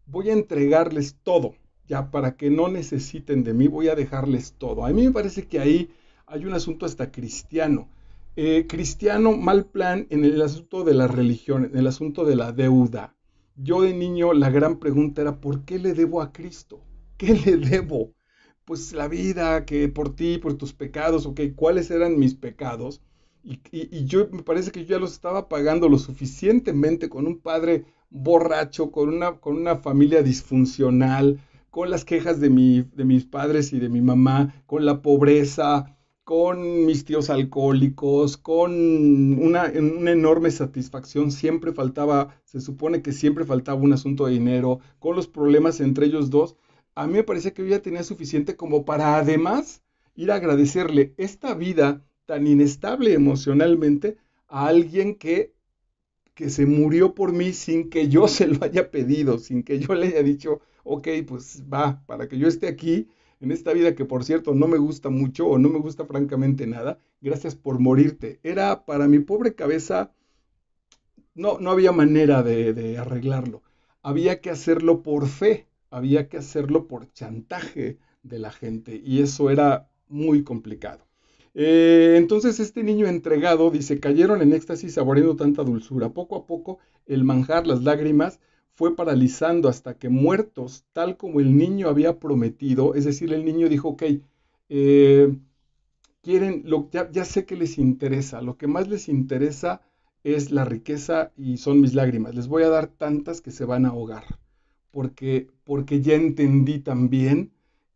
voy a entregarles todo, ya para que no necesiten de mí, voy a dejarles todo. A mí me parece que ahí hay un asunto hasta cristiano. Eh, cristiano, mal plan en el asunto de la religión, en el asunto de la deuda. Yo de niño la gran pregunta era, ¿por qué le debo a Cristo? ¿Qué le debo? pues la vida, que por ti, por tus pecados, ok, cuáles eran mis pecados. Y, yo me parece que yo ya los estaba pagando lo suficientemente con un padre borracho, con una, con una familia disfuncional, con las quejas de, mi, de mis padres y de mi mamá, con la pobreza, con mis tíos alcohólicos, con una, una, enorme satisfacción. Siempre faltaba, se supone que siempre faltaba un asunto de dinero, con los problemas entre ellos dos a mí me parece que yo ya tenía suficiente como para además ir a agradecerle esta vida tan inestable emocionalmente a alguien que, que se murió por mí sin que yo se lo haya pedido, sin que yo le haya dicho, ok, pues va, para que yo esté aquí en esta vida que por cierto no me gusta mucho o no me gusta francamente nada, gracias por morirte. Era para mi pobre cabeza, no, no había manera de arreglarlo. Había que hacerlo por fe había que hacerlo por chantaje de la gente y eso era muy complicado. Eh, entonces este niño entregado dice, cayeron en éxtasis saboreando tanta dulzura. Poco a poco el manjar, las lágrimas, fue paralizando hasta que muertos, tal como el niño había prometido, es decir, el niño dijo, ok, eh, quieren, lo, ya sé que les interesa, lo que más les interesa es la riqueza y son mis lágrimas, les voy a dar tantas que se van a ahogar porque, ya entendí también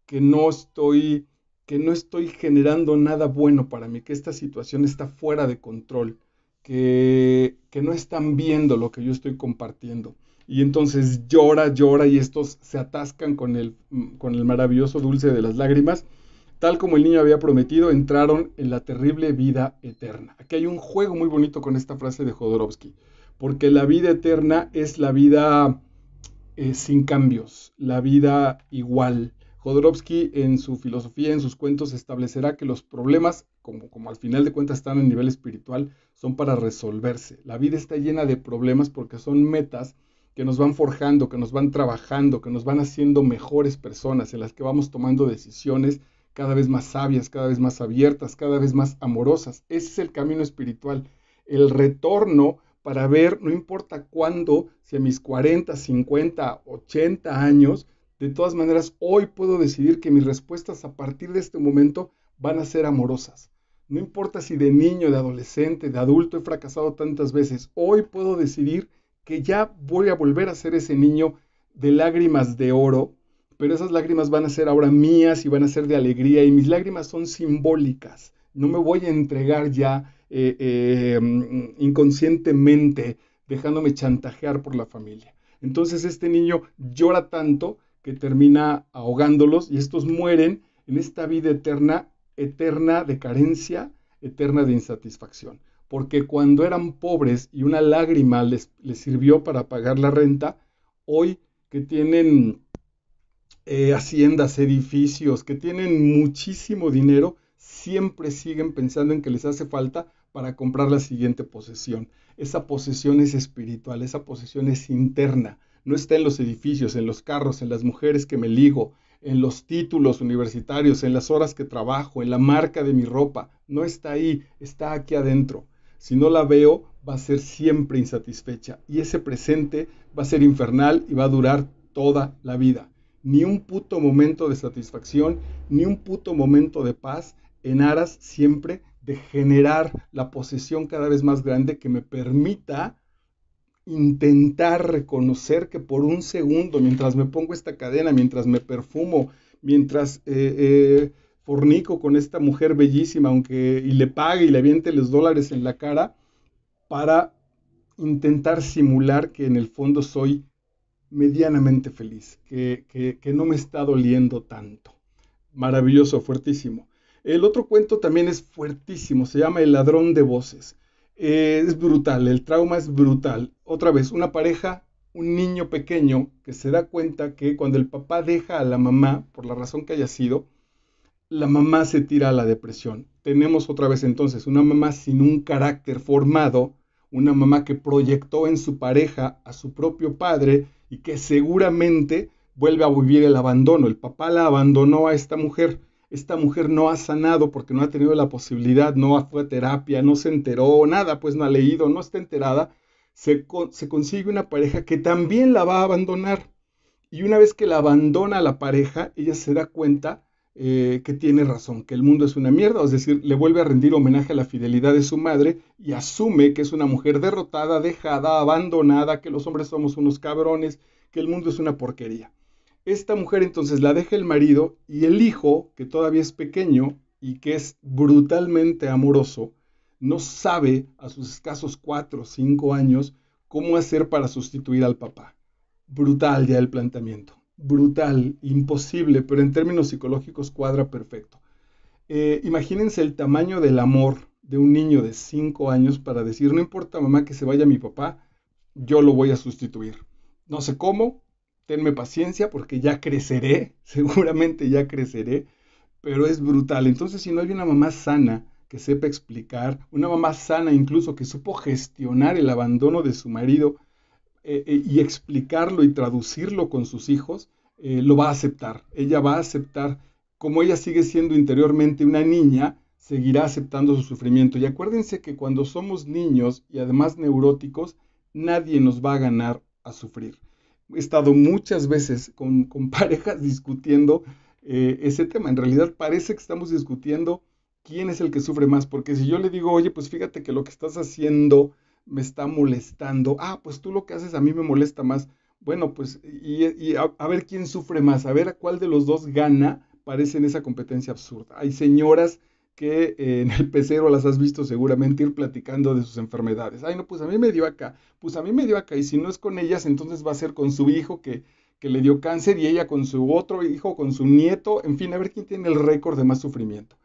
que no estoy que no estoy generando nada bueno para mí, que esta situación está fuera de control, que, que no están viendo lo que yo estoy compartiendo. Y entonces llora, llora y estos se atascan con el, mm, con el maravilloso dulce de las lágrimas. Tal como el niño había prometido, entraron en la terrible vida eterna. Aquí hay un juego muy bonito con esta frase de Jodorowsky, porque la vida eterna es la vida eh, sin cambios, la vida igual. Jodorowsky en su filosofía, en sus cuentos, establecerá que los problemas, como, al final de cuentas están en nivel espiritual, son para resolverse. La vida está llena de problemas porque son metas que nos van forjando, que nos van trabajando, que nos van haciendo mejores personas, en las que vamos tomando decisiones cada vez más sabias, cada vez más abiertas, cada vez más amorosas. Ese es el camino espiritual. El retorno para ver, no importa cuándo, si a mis 40, 50, 80 años, de todas maneras, hoy puedo decidir que mis respuestas a partir de este momento van a ser amorosas. No importa si de niño, de adolescente, de adulto he fracasado tantas veces, hoy puedo decidir que ya voy a volver a ser ese niño de lágrimas de oro, pero esas lágrimas van a ser ahora mías y van a ser de alegría y mis lágrimas son simbólicas. No me voy a entregar ya eh, eh, mm, inconscientemente dejándome chantajear por la familia. Entonces este niño llora tanto que termina ahogándolos y estos mueren en esta vida eterna, eterna de carencia, eterna de insatisfacción. Porque cuando eran pobres y una lágrima les, sirvió para pagar la renta, hoy que tienen eh, haciendas, edificios, que tienen muchísimo dinero, siempre siguen pensando en que les hace falta para comprar la siguiente posesión. Esa posesión es espiritual, esa posesión es interna, no está en los edificios, en los carros, en las mujeres que me ligo, en los títulos universitarios, en las horas que trabajo, en la marca de mi ropa, no está ahí, está aquí adentro. Si no la veo, va a ser siempre insatisfecha y ese presente va a ser infernal y va a durar toda la vida. Ni un puto momento de satisfacción, ni un puto momento de paz en aras siempre de generar la posesión cada vez más grande que me permita intentar reconocer que por un segundo, mientras me pongo esta cadena, mientras me perfumo, mientras eh, eh, fornico con esta mujer bellísima, aunque y le pague y le aviente los dólares en la cara, para intentar simular que en el fondo soy medianamente feliz, que no me está doliendo tanto. Maravilloso, fuertísimo. El otro cuento también es fuertísimo, se llama El ladrón de voces. Eh, es brutal, el trauma es brutal. Otra vez, una pareja, un niño pequeño que se da cuenta que cuando el papá deja a la mamá, por la razón que haya sido, la mamá se tira a la depresión. Tenemos otra vez entonces una mamá sin un carácter formado, una mamá que proyectó en su pareja a su propio padre y que seguramente vuelve a vivir el abandono. El papá la abandonó a esta mujer esta mujer no ha sanado porque no ha tenido la posibilidad, no fue a terapia, no se enteró, nada, pues no ha leído, no está enterada, se, consigue una pareja que también la va a abandonar. Y una vez que la abandona la pareja, ella se da cuenta eh, que tiene razón, que el mundo es una mierda, es decir, le vuelve a rendir homenaje a la fidelidad de su madre y asume que es una mujer derrotada, dejada, abandonada, que los hombres somos unos cabrones, que el mundo es una porquería. Esta mujer entonces la deja el marido y el hijo, que todavía es pequeño y que es brutalmente amoroso, no sabe a sus escasos cuatro o cinco años cómo hacer para sustituir al papá. Brutal ya el planteamiento, brutal, imposible, pero en términos psicológicos cuadra perfecto. Eh, imagínense el tamaño del amor de un niño de cinco años para decir, no importa mamá que se vaya mi papá, yo lo voy a sustituir. No sé cómo, tenme paciencia porque ya creceré, seguramente ya creceré, pero es brutal. Entonces, si no hay una mamá sana que sepa explicar, una mamá sana incluso que supo gestionar el abandono de su marido eh, eh, y explicarlo y traducirlo con sus hijos, eh, lo va a aceptar. Ella va a aceptar, como ella sigue siendo interiormente una niña, seguirá aceptando su sufrimiento. Y acuérdense que cuando somos niños y además neuróticos, nadie nos va a ganar a sufrir he estado muchas veces con, parejas discutiendo eh, ese tema. En realidad parece que estamos discutiendo quién es el que sufre más, porque si yo le digo, oye, pues fíjate que lo que estás haciendo me está molestando, ah, pues tú lo que haces a mí me molesta más, bueno, pues y, a, a, ver quién sufre más, a ver a cuál de los dos gana, parece en esa competencia absurda. Hay señoras que en el pecero las has visto seguramente ir platicando de sus enfermedades. Ay, no, pues a mí me dio acá, pues a mí me dio acá, y si no es con ellas, entonces va a ser con su hijo que, le dio cáncer y ella con su otro hijo, con su nieto, en fin, a ver quién tiene el récord de más sufrimiento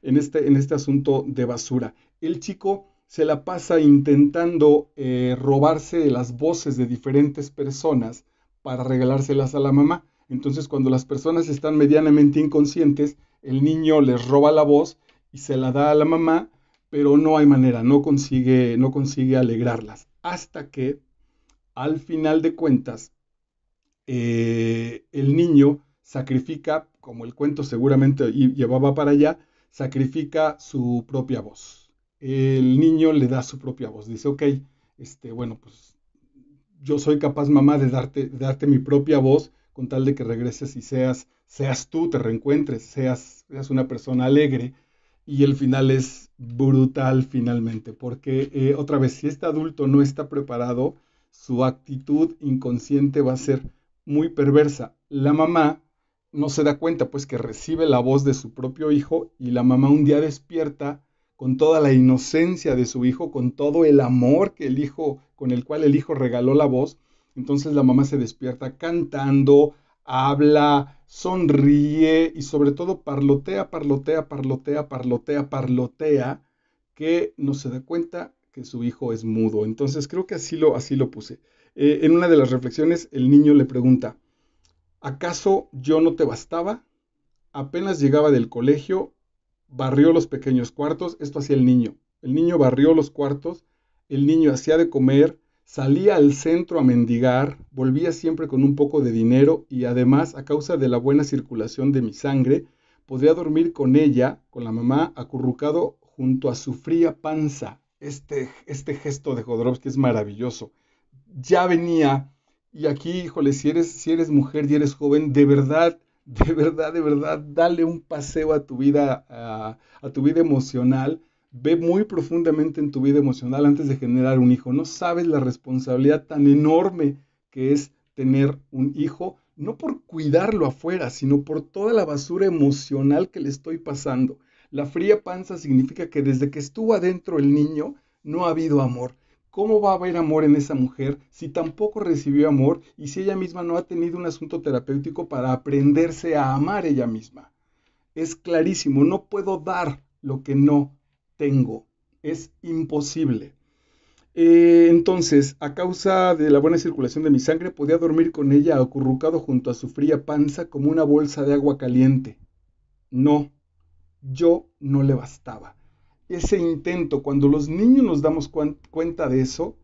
en este, en este asunto de basura. El chico se la pasa intentando eh, robarse las voces de diferentes personas para regalárselas a la mamá. Entonces, cuando las personas están medianamente inconscientes, el niño les roba la voz y se la da a la mamá, pero no hay manera, no consigue, no consigue alegrarlas. Hasta que, al final de cuentas, eh, el niño sacrifica, como el cuento seguramente llevaba para allá, sacrifica su propia voz. El niño le da su propia voz, dice, ok, este, bueno, pues yo soy capaz, mamá, de darte, darte mi propia voz con tal de que regreses y seas, seas tú, te reencuentres, seas, seas una persona alegre, y el final es brutal finalmente, porque eh, otra vez, si este adulto no está preparado, su actitud inconsciente va a ser muy perversa. La mamá no se da cuenta, pues que recibe la voz de su propio hijo y la mamá un día despierta con toda la inocencia de su hijo, con todo el amor que el hijo, con el cual el hijo regaló la voz. Entonces la mamá se despierta cantando, habla, sonríe y sobre todo parlotea, parlotea, parlotea, parlotea, parlotea, que no se da cuenta que su hijo es mudo. Entonces creo que así lo, así lo puse. Eh, en una de las reflexiones el niño le pregunta, ¿acaso yo no te bastaba? Apenas llegaba del colegio, barrió los pequeños cuartos, esto hacía el niño. El niño barrió los cuartos, el niño hacía de comer, Salía al centro a mendigar, volvía siempre con un poco de dinero y además, a causa de la buena circulación de mi sangre, podía dormir con ella, con la mamá, acurrucado junto a su fría panza. Este, este gesto de Jodorowsky es maravilloso. Ya venía, y aquí, híjole, si eres, si eres mujer y eres joven, de verdad, de verdad, de verdad, dale un paseo a tu vida, a tu vida emocional Ve muy profundamente en tu vida emocional antes de generar un hijo. No sabes la responsabilidad tan enorme que es tener un hijo, no por cuidarlo afuera, sino por toda la basura emocional que le estoy pasando. La fría panza significa que desde que estuvo adentro el niño no ha habido amor. ¿Cómo va a haber amor en esa mujer si tampoco recibió amor y si ella misma no ha tenido un asunto terapéutico para aprenderse a amar ella misma? Es clarísimo, no puedo dar lo que no tengo. Es imposible. Eh, entonces, a causa de la buena circulación de mi sangre, podía dormir con ella acurrucado junto a su fría panza como una bolsa de agua caliente. No, yo no le bastaba. Ese intento, cuando los niños nos damos cuenta de eso,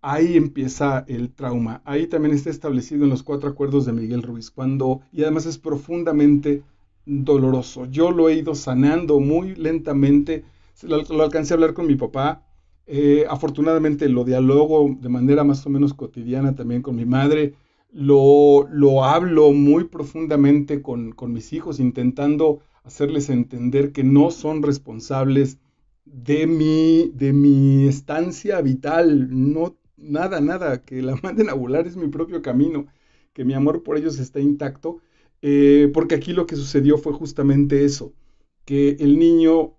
ahí empieza el trauma. Ahí también está establecido en los cuatro acuerdos de Miguel Ruiz, cuando, y además es profundamente doloroso. Yo lo he ido sanando muy lentamente lo, alcancé a hablar con mi papá. Eh, afortunadamente lo dialogo de manera más o menos cotidiana también con mi madre. Lo, lo hablo muy profundamente con, mis hijos, intentando hacerles entender que no son responsables de mi, de mi estancia vital. No, nada, nada, que la manden a volar es mi propio camino, que mi amor por ellos está intacto. Eh, porque aquí lo que sucedió fue justamente eso, que el niño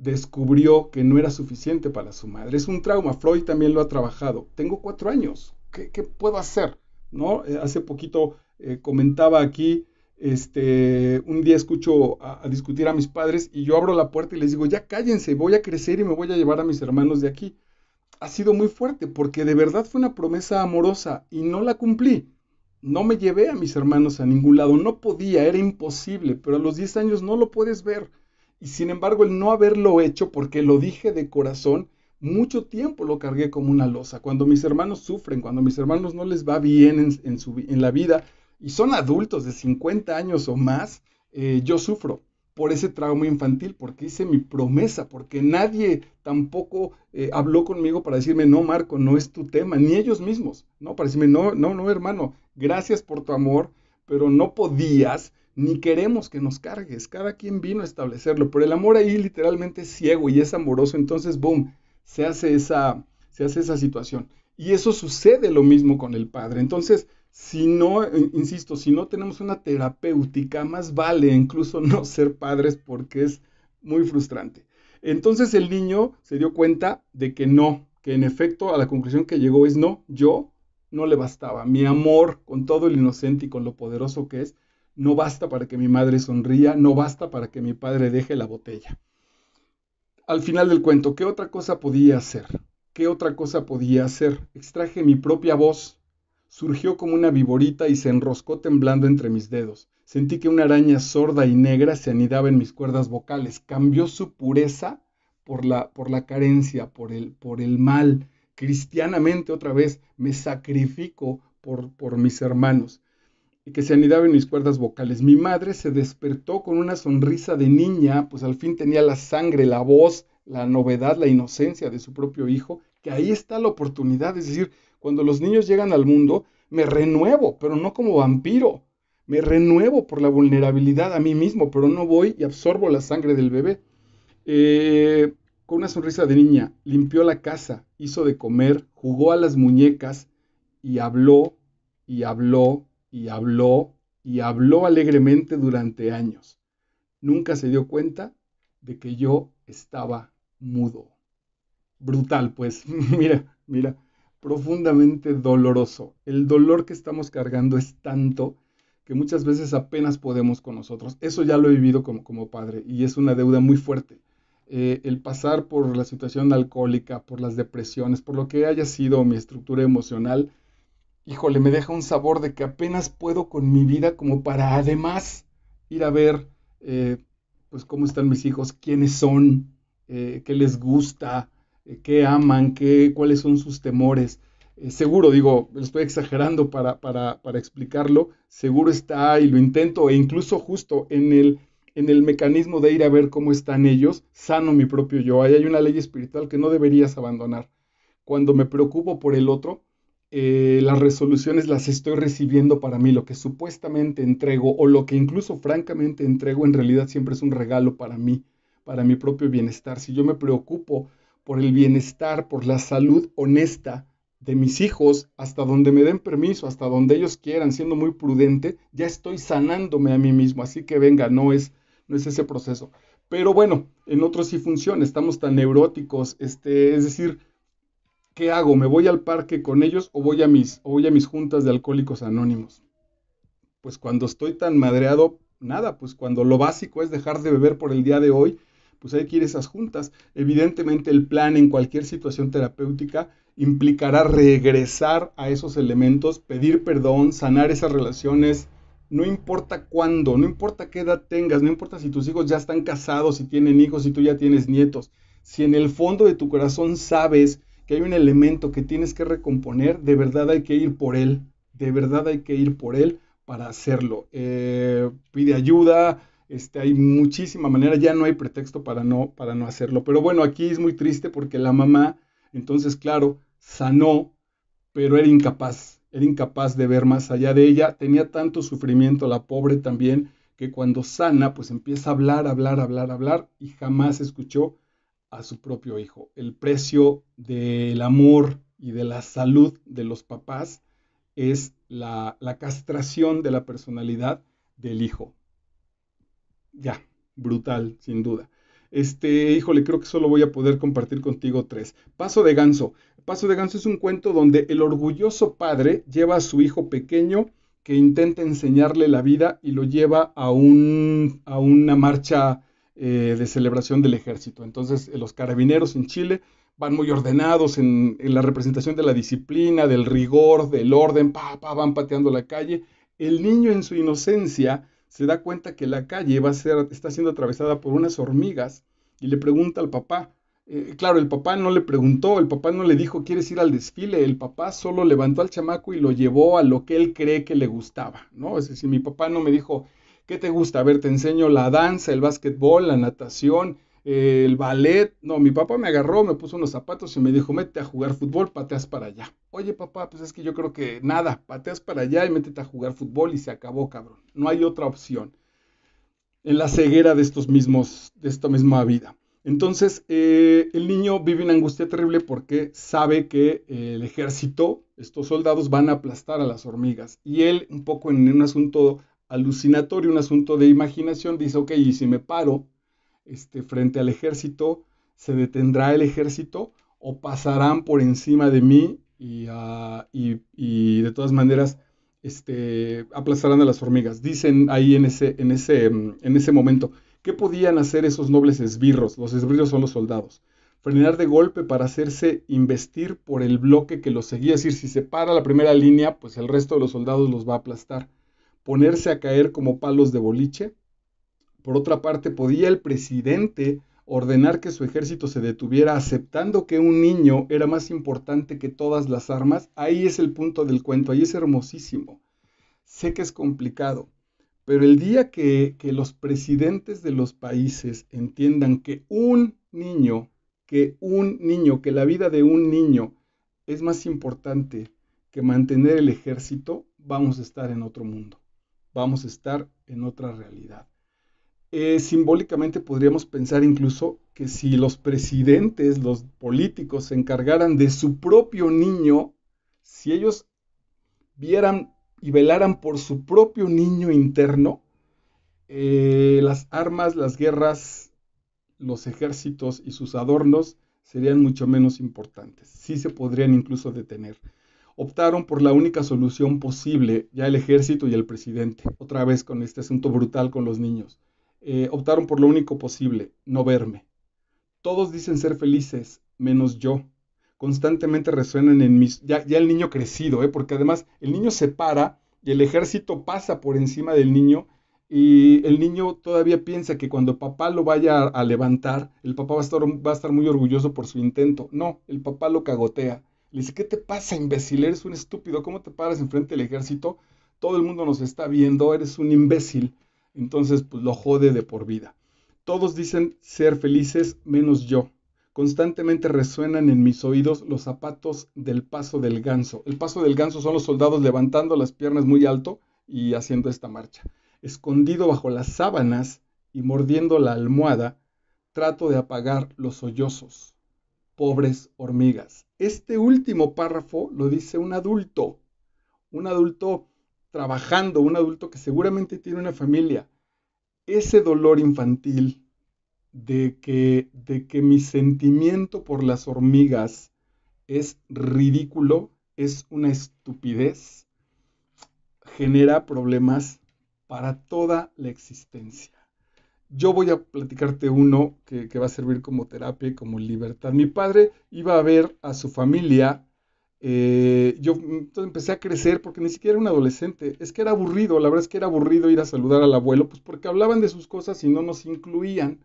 descubrió que no era suficiente para su madre. Es un trauma, Freud también lo ha trabajado. Tengo cuatro años, ¿qué, puedo hacer? ¿No? Eh, hace poquito eh, comentaba aquí, este, un día escucho a, a, discutir a mis padres y yo abro la puerta y les digo, ya cállense, voy a crecer y me voy a llevar a mis hermanos de aquí. Ha sido muy fuerte porque de verdad fue una promesa amorosa y no la cumplí. No me llevé a mis hermanos a ningún lado, no podía, era imposible, pero a los 10 años no lo puedes ver y sin embargo, el no haberlo hecho, porque lo dije de corazón, mucho tiempo lo cargué como una losa. Cuando mis hermanos sufren, cuando mis hermanos no les va bien en, su, en la vida y son adultos de 50 años o más, eh, yo sufro por ese trauma infantil, porque hice mi promesa, porque nadie tampoco eh, habló conmigo para decirme, no, Marco, no es tu tema, ni ellos mismos, ¿no? Para decirme, no, no, no, hermano, gracias por tu amor, pero no podías, ni queremos que nos cargues. Cada quien vino a establecerlo, pero el amor ahí literalmente es ciego y es amoroso. Entonces, boom, se hace esa, se hace esa situación. Y eso sucede lo mismo con el Padre. Entonces, si no, eh, insisto, si no tenemos una terapéutica, más vale incluso no ser padres porque es muy frustrante. Entonces el niño se dio cuenta de que no, que en efecto a la conclusión que llegó es no, yo no le bastaba. Mi amor, con todo el inocente y con lo poderoso que es, no basta para que mi madre sonría, no basta para que mi padre deje la botella. Al final del cuento, ¿qué otra cosa podía hacer? ¿Qué otra cosa podía hacer? Extraje mi propia voz. Surgió como una viborita y se enroscó temblando entre mis dedos. Sentí que una araña sorda y negra se anidaba en mis cuerdas vocales. Cambió su pureza por la, por la carencia, por el, por el mal. Cristianamente otra vez me sacrifico por, por mis hermanos que se anidaba en mis cuerdas vocales. Mi madre se despertó con una sonrisa de niña, pues al fin tenía la sangre, la voz, la novedad, la inocencia de su propio hijo, que ahí está la oportunidad. Es decir, cuando los niños llegan al mundo, me renuevo, pero no como vampiro. Me renuevo por la vulnerabilidad a mí mismo, pero no voy y absorbo la sangre del bebé. Eh, con una sonrisa de niña, limpió la casa, hizo de comer, jugó a las muñecas y habló y habló y habló y habló alegremente durante años. Nunca se dio cuenta de que yo estaba mudo. Brutal, pues, mira, mira, profundamente doloroso. El dolor que estamos cargando es tanto que muchas veces apenas podemos con nosotros. Eso ya lo he vivido como, como padre y es una deuda muy fuerte. Eh, el pasar por la situación alcohólica, por las depresiones, por lo que haya sido mi estructura emocional, híjole, me deja un sabor de que apenas puedo con mi vida como para además ir a ver, eh, pues, cómo están mis hijos, quiénes son, eh, qué les gusta, eh, qué aman, qué, cuáles son sus temores. seguro, digo, estoy exagerando para, para, explicarlo, seguro está y lo intento, e incluso justo en el, en el mecanismo de ir a ver cómo están ellos, sano mi propio yo. Ahí hay una ley espiritual que no deberías abandonar. Cuando me preocupo por el otro, eh, las resoluciones las estoy recibiendo para mí, lo que supuestamente entrego o lo que incluso francamente entrego en realidad siempre es un regalo para mí, para mi propio bienestar. Si yo me preocupo por el bienestar, por la salud honesta de mis hijos, hasta donde me den permiso, hasta donde ellos quieran, siendo muy prudente, ya estoy sanándome a mí mismo. Así que venga, no es, no es ese proceso. Pero bueno, en otros sí funciona, estamos tan neuróticos, este, es decir, ¿qué hago? ¿Me voy al parque con ellos o voy a mis, o voy a mis juntas de alcohólicos anónimos? Pues cuando estoy tan madreado, nada, pues cuando lo básico es dejar de beber por el día de hoy, pues hay que ir a esas juntas. Evidentemente el plan en cualquier situación terapéutica implicará regresar a esos elementos, pedir perdón, sanar esas relaciones, no importa cuándo, no importa qué edad tengas, no importa si tus hijos ya están casados, si tienen hijos, si tú ya tienes nietos, si en el fondo de tu corazón sabes que hay un elemento que tienes que recomponer, de verdad hay que ir por él, de verdad hay que ir por él para hacerlo. Eh, pide ayuda, este, hay muchísima manera, ya no hay pretexto para no, para no hacerlo. Pero bueno, aquí es muy triste porque la mamá, entonces, claro, sanó, pero era incapaz, era incapaz de ver más allá de ella, tenía tanto sufrimiento la pobre también, que cuando sana, pues empieza a hablar, hablar, hablar, hablar, y jamás escuchó a su propio hijo. El precio del amor y de la salud de los papás es la, castración de la personalidad del hijo. Ya, brutal, sin duda. Este, híjole, creo que solo voy a poder compartir contigo tres. Paso de Ganso. Paso de Ganso es un cuento donde el orgulloso padre lleva a su hijo pequeño que intenta enseñarle la vida y lo lleva a, un, a una marcha eh, de celebración del ejército. Entonces, eh, los carabineros en Chile van muy ordenados en, la representación de la disciplina, del rigor, del orden, papá van pateando la calle. El niño en su inocencia se da cuenta que la calle va a ser, está siendo atravesada por unas hormigas y le pregunta al papá. Eh, claro, el papá no le preguntó, el papá no le dijo, ¿quieres ir al desfile? El papá solo levantó al chamaco y lo llevó a lo que él cree que le gustaba, ¿no? Es decir, mi papá no me dijo, ¿Qué te gusta? A ver, te enseño la danza, el básquetbol, la natación, eh, el ballet. No, mi papá me agarró, me puso unos zapatos y me dijo, mete a jugar fútbol, pateas para allá. Oye, papá, pues es que yo creo que nada, pateas para allá y métete a jugar fútbol y se acabó, cabrón. No hay otra opción. En la ceguera de estos mismos, de esta misma vida. Entonces, eh, el niño vive una angustia terrible porque sabe que eh, el ejército, estos soldados, van a aplastar a las hormigas. Y él, un poco en un asunto alucinatorio, un asunto de imaginación, dice, ok, y si me paro este, frente al ejército, ¿se detendrá el ejército o pasarán por encima de mí y, ah, de todas maneras este, aplazarán a las hormigas? Dicen ahí en ese, en, ese, en ese momento, ¿qué podían hacer esos nobles esbirros? Los esbirros son los soldados. Frenar de golpe para hacerse investir por el bloque que los seguía, es decir, si se para la primera línea, pues el resto de los soldados los va a aplastar ponerse a caer como palos de boliche. Por otra parte, podía el presidente ordenar que su ejército se detuviera aceptando que un niño era más importante que todas las armas. Ahí es el punto del cuento, ahí es hermosísimo. Sé que es complicado, pero el día que, que los presidentes de los países entiendan que un niño, que un niño, que la vida de un niño es más importante que mantener el ejército, vamos a estar en otro mundo vamos a estar en otra realidad. Eh, simbólicamente podríamos pensar incluso que si los presidentes, los políticos se encargaran de su propio niño, si ellos vieran y velaran por su propio niño interno, eh, las armas, las guerras, los ejércitos y sus adornos serían mucho menos importantes. Sí se podrían incluso detener optaron por la única solución posible, ya el ejército y el presidente, otra vez con este asunto brutal con los niños, eh, optaron por lo único posible, no verme. Todos dicen ser felices, menos yo. Constantemente resuenan en mis... Ya, el niño crecido, eh, porque además el niño se para y el ejército pasa por encima del niño y el niño todavía piensa que cuando papá lo vaya a, levantar, el papá va a, estar, va a estar muy orgulloso por su intento. No, el papá lo cagotea le dice, ¿qué te pasa, imbécil? Eres un estúpido. ¿Cómo te paras enfrente del ejército? Todo el mundo nos está viendo, eres un imbécil. Entonces, pues lo jode de por vida. Todos dicen ser felices menos yo. Constantemente resuenan en mis oídos los zapatos del paso del ganso. El paso del ganso son los soldados levantando las piernas muy alto y haciendo esta marcha. Escondido bajo las sábanas y mordiendo la almohada, trato de apagar los sollozos pobres hormigas. Este último párrafo lo dice un adulto, un adulto trabajando, un adulto que seguramente tiene una familia. Ese dolor infantil de que, de que mi sentimiento por las hormigas es ridículo, es una estupidez, genera problemas para toda la existencia. Yo voy a platicarte uno que, va a servir como terapia y como libertad. Mi padre iba a ver a su familia. Eh, yo mm, entonces empecé a crecer porque ni siquiera era un adolescente. Es que era aburrido, la verdad es que era aburrido ir a saludar al abuelo, pues porque hablaban de sus cosas y no nos incluían.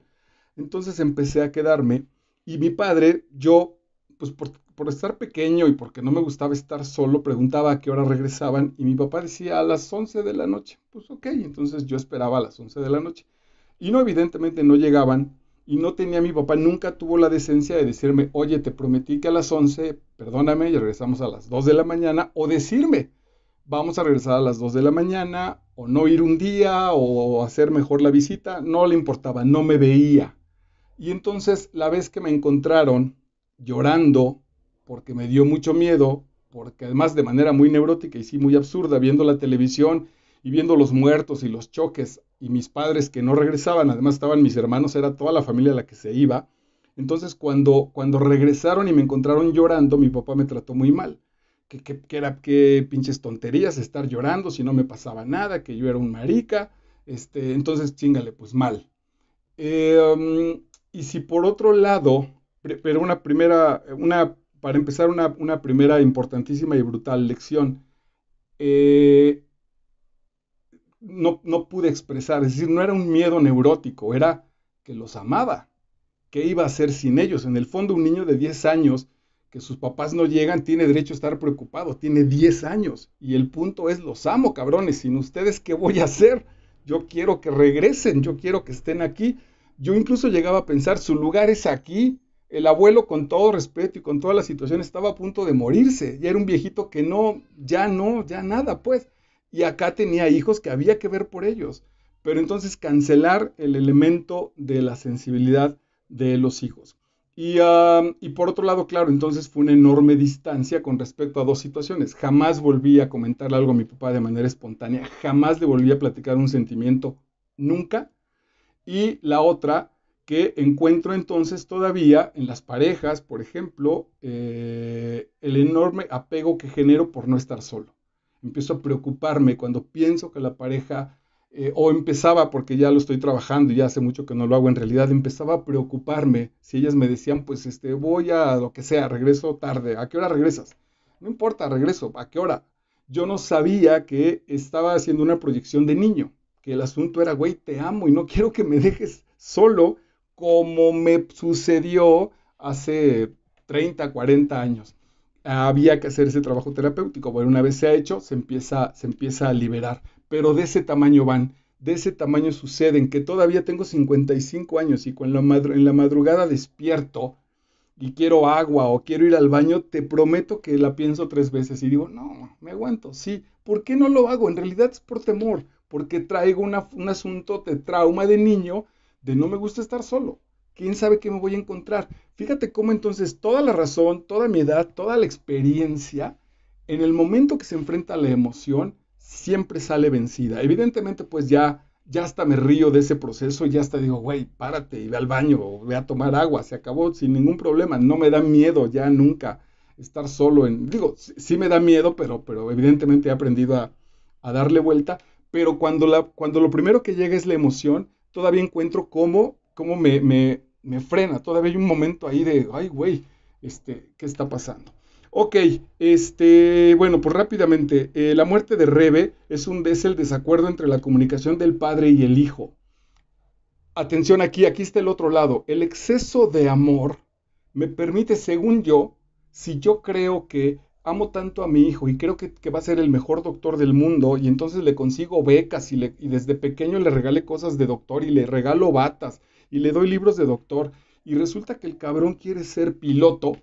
Entonces empecé a quedarme y mi padre, yo, pues por, por estar pequeño y porque no me gustaba estar solo, preguntaba a qué hora regresaban y mi papá decía a las 11 de la noche. Pues ok, entonces yo esperaba a las 11 de la noche. Y no, evidentemente no llegaban y no tenía mi papá, nunca tuvo la decencia de decirme, oye, te prometí que a las 11, perdóname, y regresamos a las 2 de la mañana, o decirme, vamos a regresar a las 2 de la mañana, o no ir un día, o hacer mejor la visita, no le importaba, no me veía. Y entonces la vez que me encontraron llorando, porque me dio mucho miedo, porque además de manera muy neurótica y sí muy absurda, viendo la televisión y viendo los muertos y los choques y mis padres que no regresaban, además estaban mis hermanos, era toda la familia la que se iba. Entonces cuando, cuando regresaron y me encontraron llorando, mi papá me trató muy mal. Que, era que pinches tonterías estar llorando si no me pasaba nada, que yo era un marica. Este, entonces, chingale, pues mal. Em, y si por otro lado, pero una primera, una, para empezar, una, una primera importantísima y brutal lección. Eh, no, no pude expresar. Es decir, no era un miedo neurótico, era que los amaba. ¿Qué iba a hacer sin ellos? En el fondo, un niño de 10 años que sus papás no llegan tiene derecho a estar preocupado. Tiene 10 años. Y el punto es, los amo, cabrones. Sin ustedes, ¿qué voy a hacer? Yo quiero que regresen, yo quiero que estén aquí. Yo incluso llegaba a pensar, su lugar es aquí. El abuelo, con todo respeto y con toda la situación, estaba a punto de morirse. Ya era un viejito que no, ya no, ya nada, pues y acá tenía hijos que había que ver por ellos. Pero entonces cancelar el elemento de la sensibilidad de los hijos. Y, por otro lado, claro, entonces fue una enorme distancia con respecto a dos situaciones. Jamás volví a comentar algo a mi papá de manera espontánea, jamás le volví a platicar un sentimiento, nunca. Y la otra, que encuentro entonces todavía en las parejas, por ejemplo, eh, el enorme apego que genero por no estar solo empiezo a preocuparme cuando pienso que la pareja, eh, o empezaba, porque ya lo estoy trabajando y ya hace mucho que no lo hago en realidad, empezaba a preocuparme si ellas me decían, pues este, voy a lo que sea, regreso tarde, ¿a qué hora regresas? No importa, regreso, ¿a qué hora? Yo no sabía que estaba haciendo una proyección de niño, que el asunto era, güey, te amo y no quiero que me dejes solo como me sucedió hace 30, 40 años había que hacer ese trabajo terapéutico. Bueno, una vez se ha hecho, se empieza, se empieza a liberar. Pero de ese tamaño van, de ese tamaño suceden, que todavía tengo 55 años y cuando en la madrugada despierto y quiero agua o quiero ir al baño, te prometo que la pienso tres veces y digo, no, me aguanto, sí. ¿Por qué no lo hago? En realidad es por temor, porque traigo un asunto de trauma de niño de no me gusta estar solo quién sabe qué me voy a encontrar. Fíjate cómo entonces toda la razón, toda mi edad, toda la experiencia, en el momento que se enfrenta a la emoción, siempre sale vencida. Evidentemente, pues ya, ya hasta me río de ese proceso, ya hasta digo, güey, párate y ve al baño, o ve a tomar agua, se acabó sin ningún problema, no me da miedo ya nunca estar solo en, digo, sí, me da miedo, pero, pero evidentemente he aprendido a, darle vuelta, pero cuando, la, cuando lo primero que llega es la emoción, todavía encuentro cómo, cómo me, me, me frena. Todavía hay un momento ahí de, ay, güey, este, ¿qué está pasando? Ok, este, bueno, pues rápidamente, eh, la muerte de Rebe es, un, el desacuerdo entre la comunicación del padre y el hijo. Atención aquí, aquí está el otro lado. El exceso de amor me permite, según yo, si yo creo que amo tanto a mi hijo y creo que, que va a ser el mejor doctor del mundo y entonces le consigo becas y, le, y desde pequeño le regalé cosas de doctor y le regalo batas y le doy libros de doctor y resulta que el cabrón quiere ser piloto,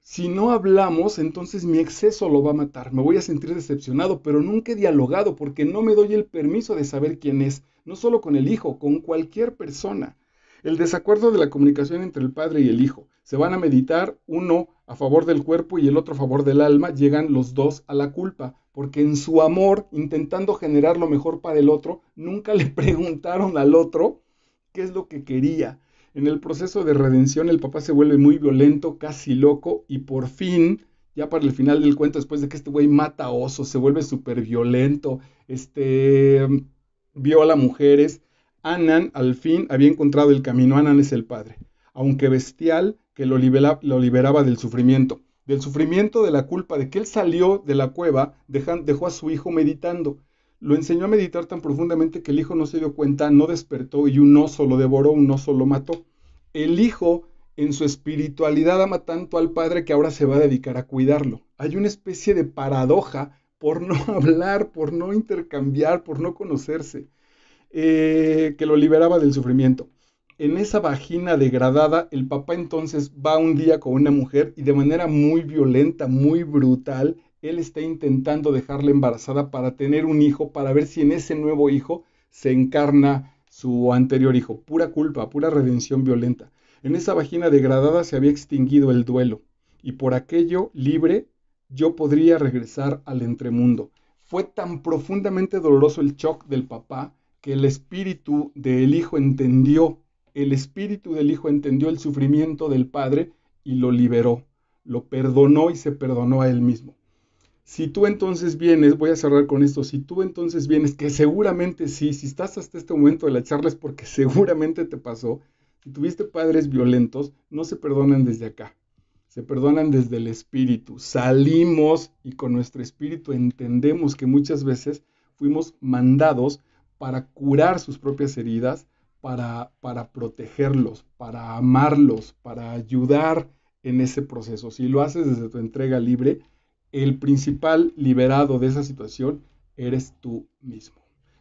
si no hablamos, entonces mi exceso lo va a matar. Me voy a sentir decepcionado, pero nunca he dialogado porque no me doy el permiso de saber quién es, no solo con el hijo, con cualquier persona. El desacuerdo de la comunicación entre el padre y el hijo. Se van a meditar uno a favor del cuerpo y el otro a favor del alma. Llegan los dos a la culpa, porque en su amor, intentando generar lo mejor para el otro, nunca le preguntaron al otro qué es lo que quería. En el proceso de redención el papá se vuelve muy violento, casi loco, y por fin, ya para el final del cuento, después de que este güey mata a osos, se vuelve súper violento, este, viola mujeres, Anan al fin había encontrado el camino, Anan es el padre, aunque bestial, que lo, liberaba del sufrimiento, del sufrimiento de la culpa de que él salió de la cueva, dejó a su hijo meditando lo enseñó a meditar tan profundamente que el hijo no se dio cuenta, no despertó y un oso lo devoró, un oso lo mató. El hijo en su espiritualidad ama tanto al padre que ahora se va a dedicar a cuidarlo. Hay una especie de paradoja por no hablar, por no intercambiar, por no conocerse, eh, que lo liberaba del sufrimiento. En esa vagina degradada, el papá entonces va un día con una mujer y de manera muy violenta, muy brutal, él está intentando dejarla embarazada para tener un hijo, para ver si en ese nuevo hijo se encarna su anterior hijo. Pura culpa, pura redención violenta. En esa vagina degradada se había extinguido el duelo, y por aquello libre yo podría regresar al entremundo. Fue tan profundamente doloroso el shock del papá que el espíritu del hijo entendió, el espíritu del hijo entendió el sufrimiento del padre y lo liberó, lo perdonó y se perdonó a él mismo. Si tú entonces vienes, voy a cerrar con esto, si tú entonces vienes, que seguramente sí, si estás hasta este momento de la charla es porque seguramente te pasó, si tuviste padres violentos, no se perdonan desde acá, se perdonan desde el espíritu. Salimos y con nuestro espíritu entendemos que muchas veces fuimos mandados para curar sus propias heridas, para, para protegerlos, para amarlos, para ayudar en ese proceso. Si lo haces desde tu entrega libre, el principal liberado de esa situación eres tú mismo.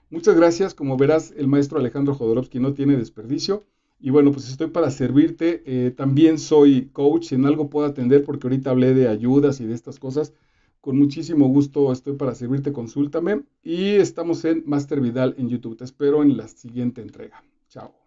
Muchas gracias. Como verás, el maestro Alejandro Jodorowsky no tiene desperdicio. Y bueno, pues estoy para servirte. Eh, también soy coach. Si en algo puedo atender, porque ahorita hablé de ayudas y de estas cosas, con muchísimo gusto estoy para servirte. Consúltame. Y estamos en Master Vidal en YouTube. Te espero en la siguiente entrega. Chao.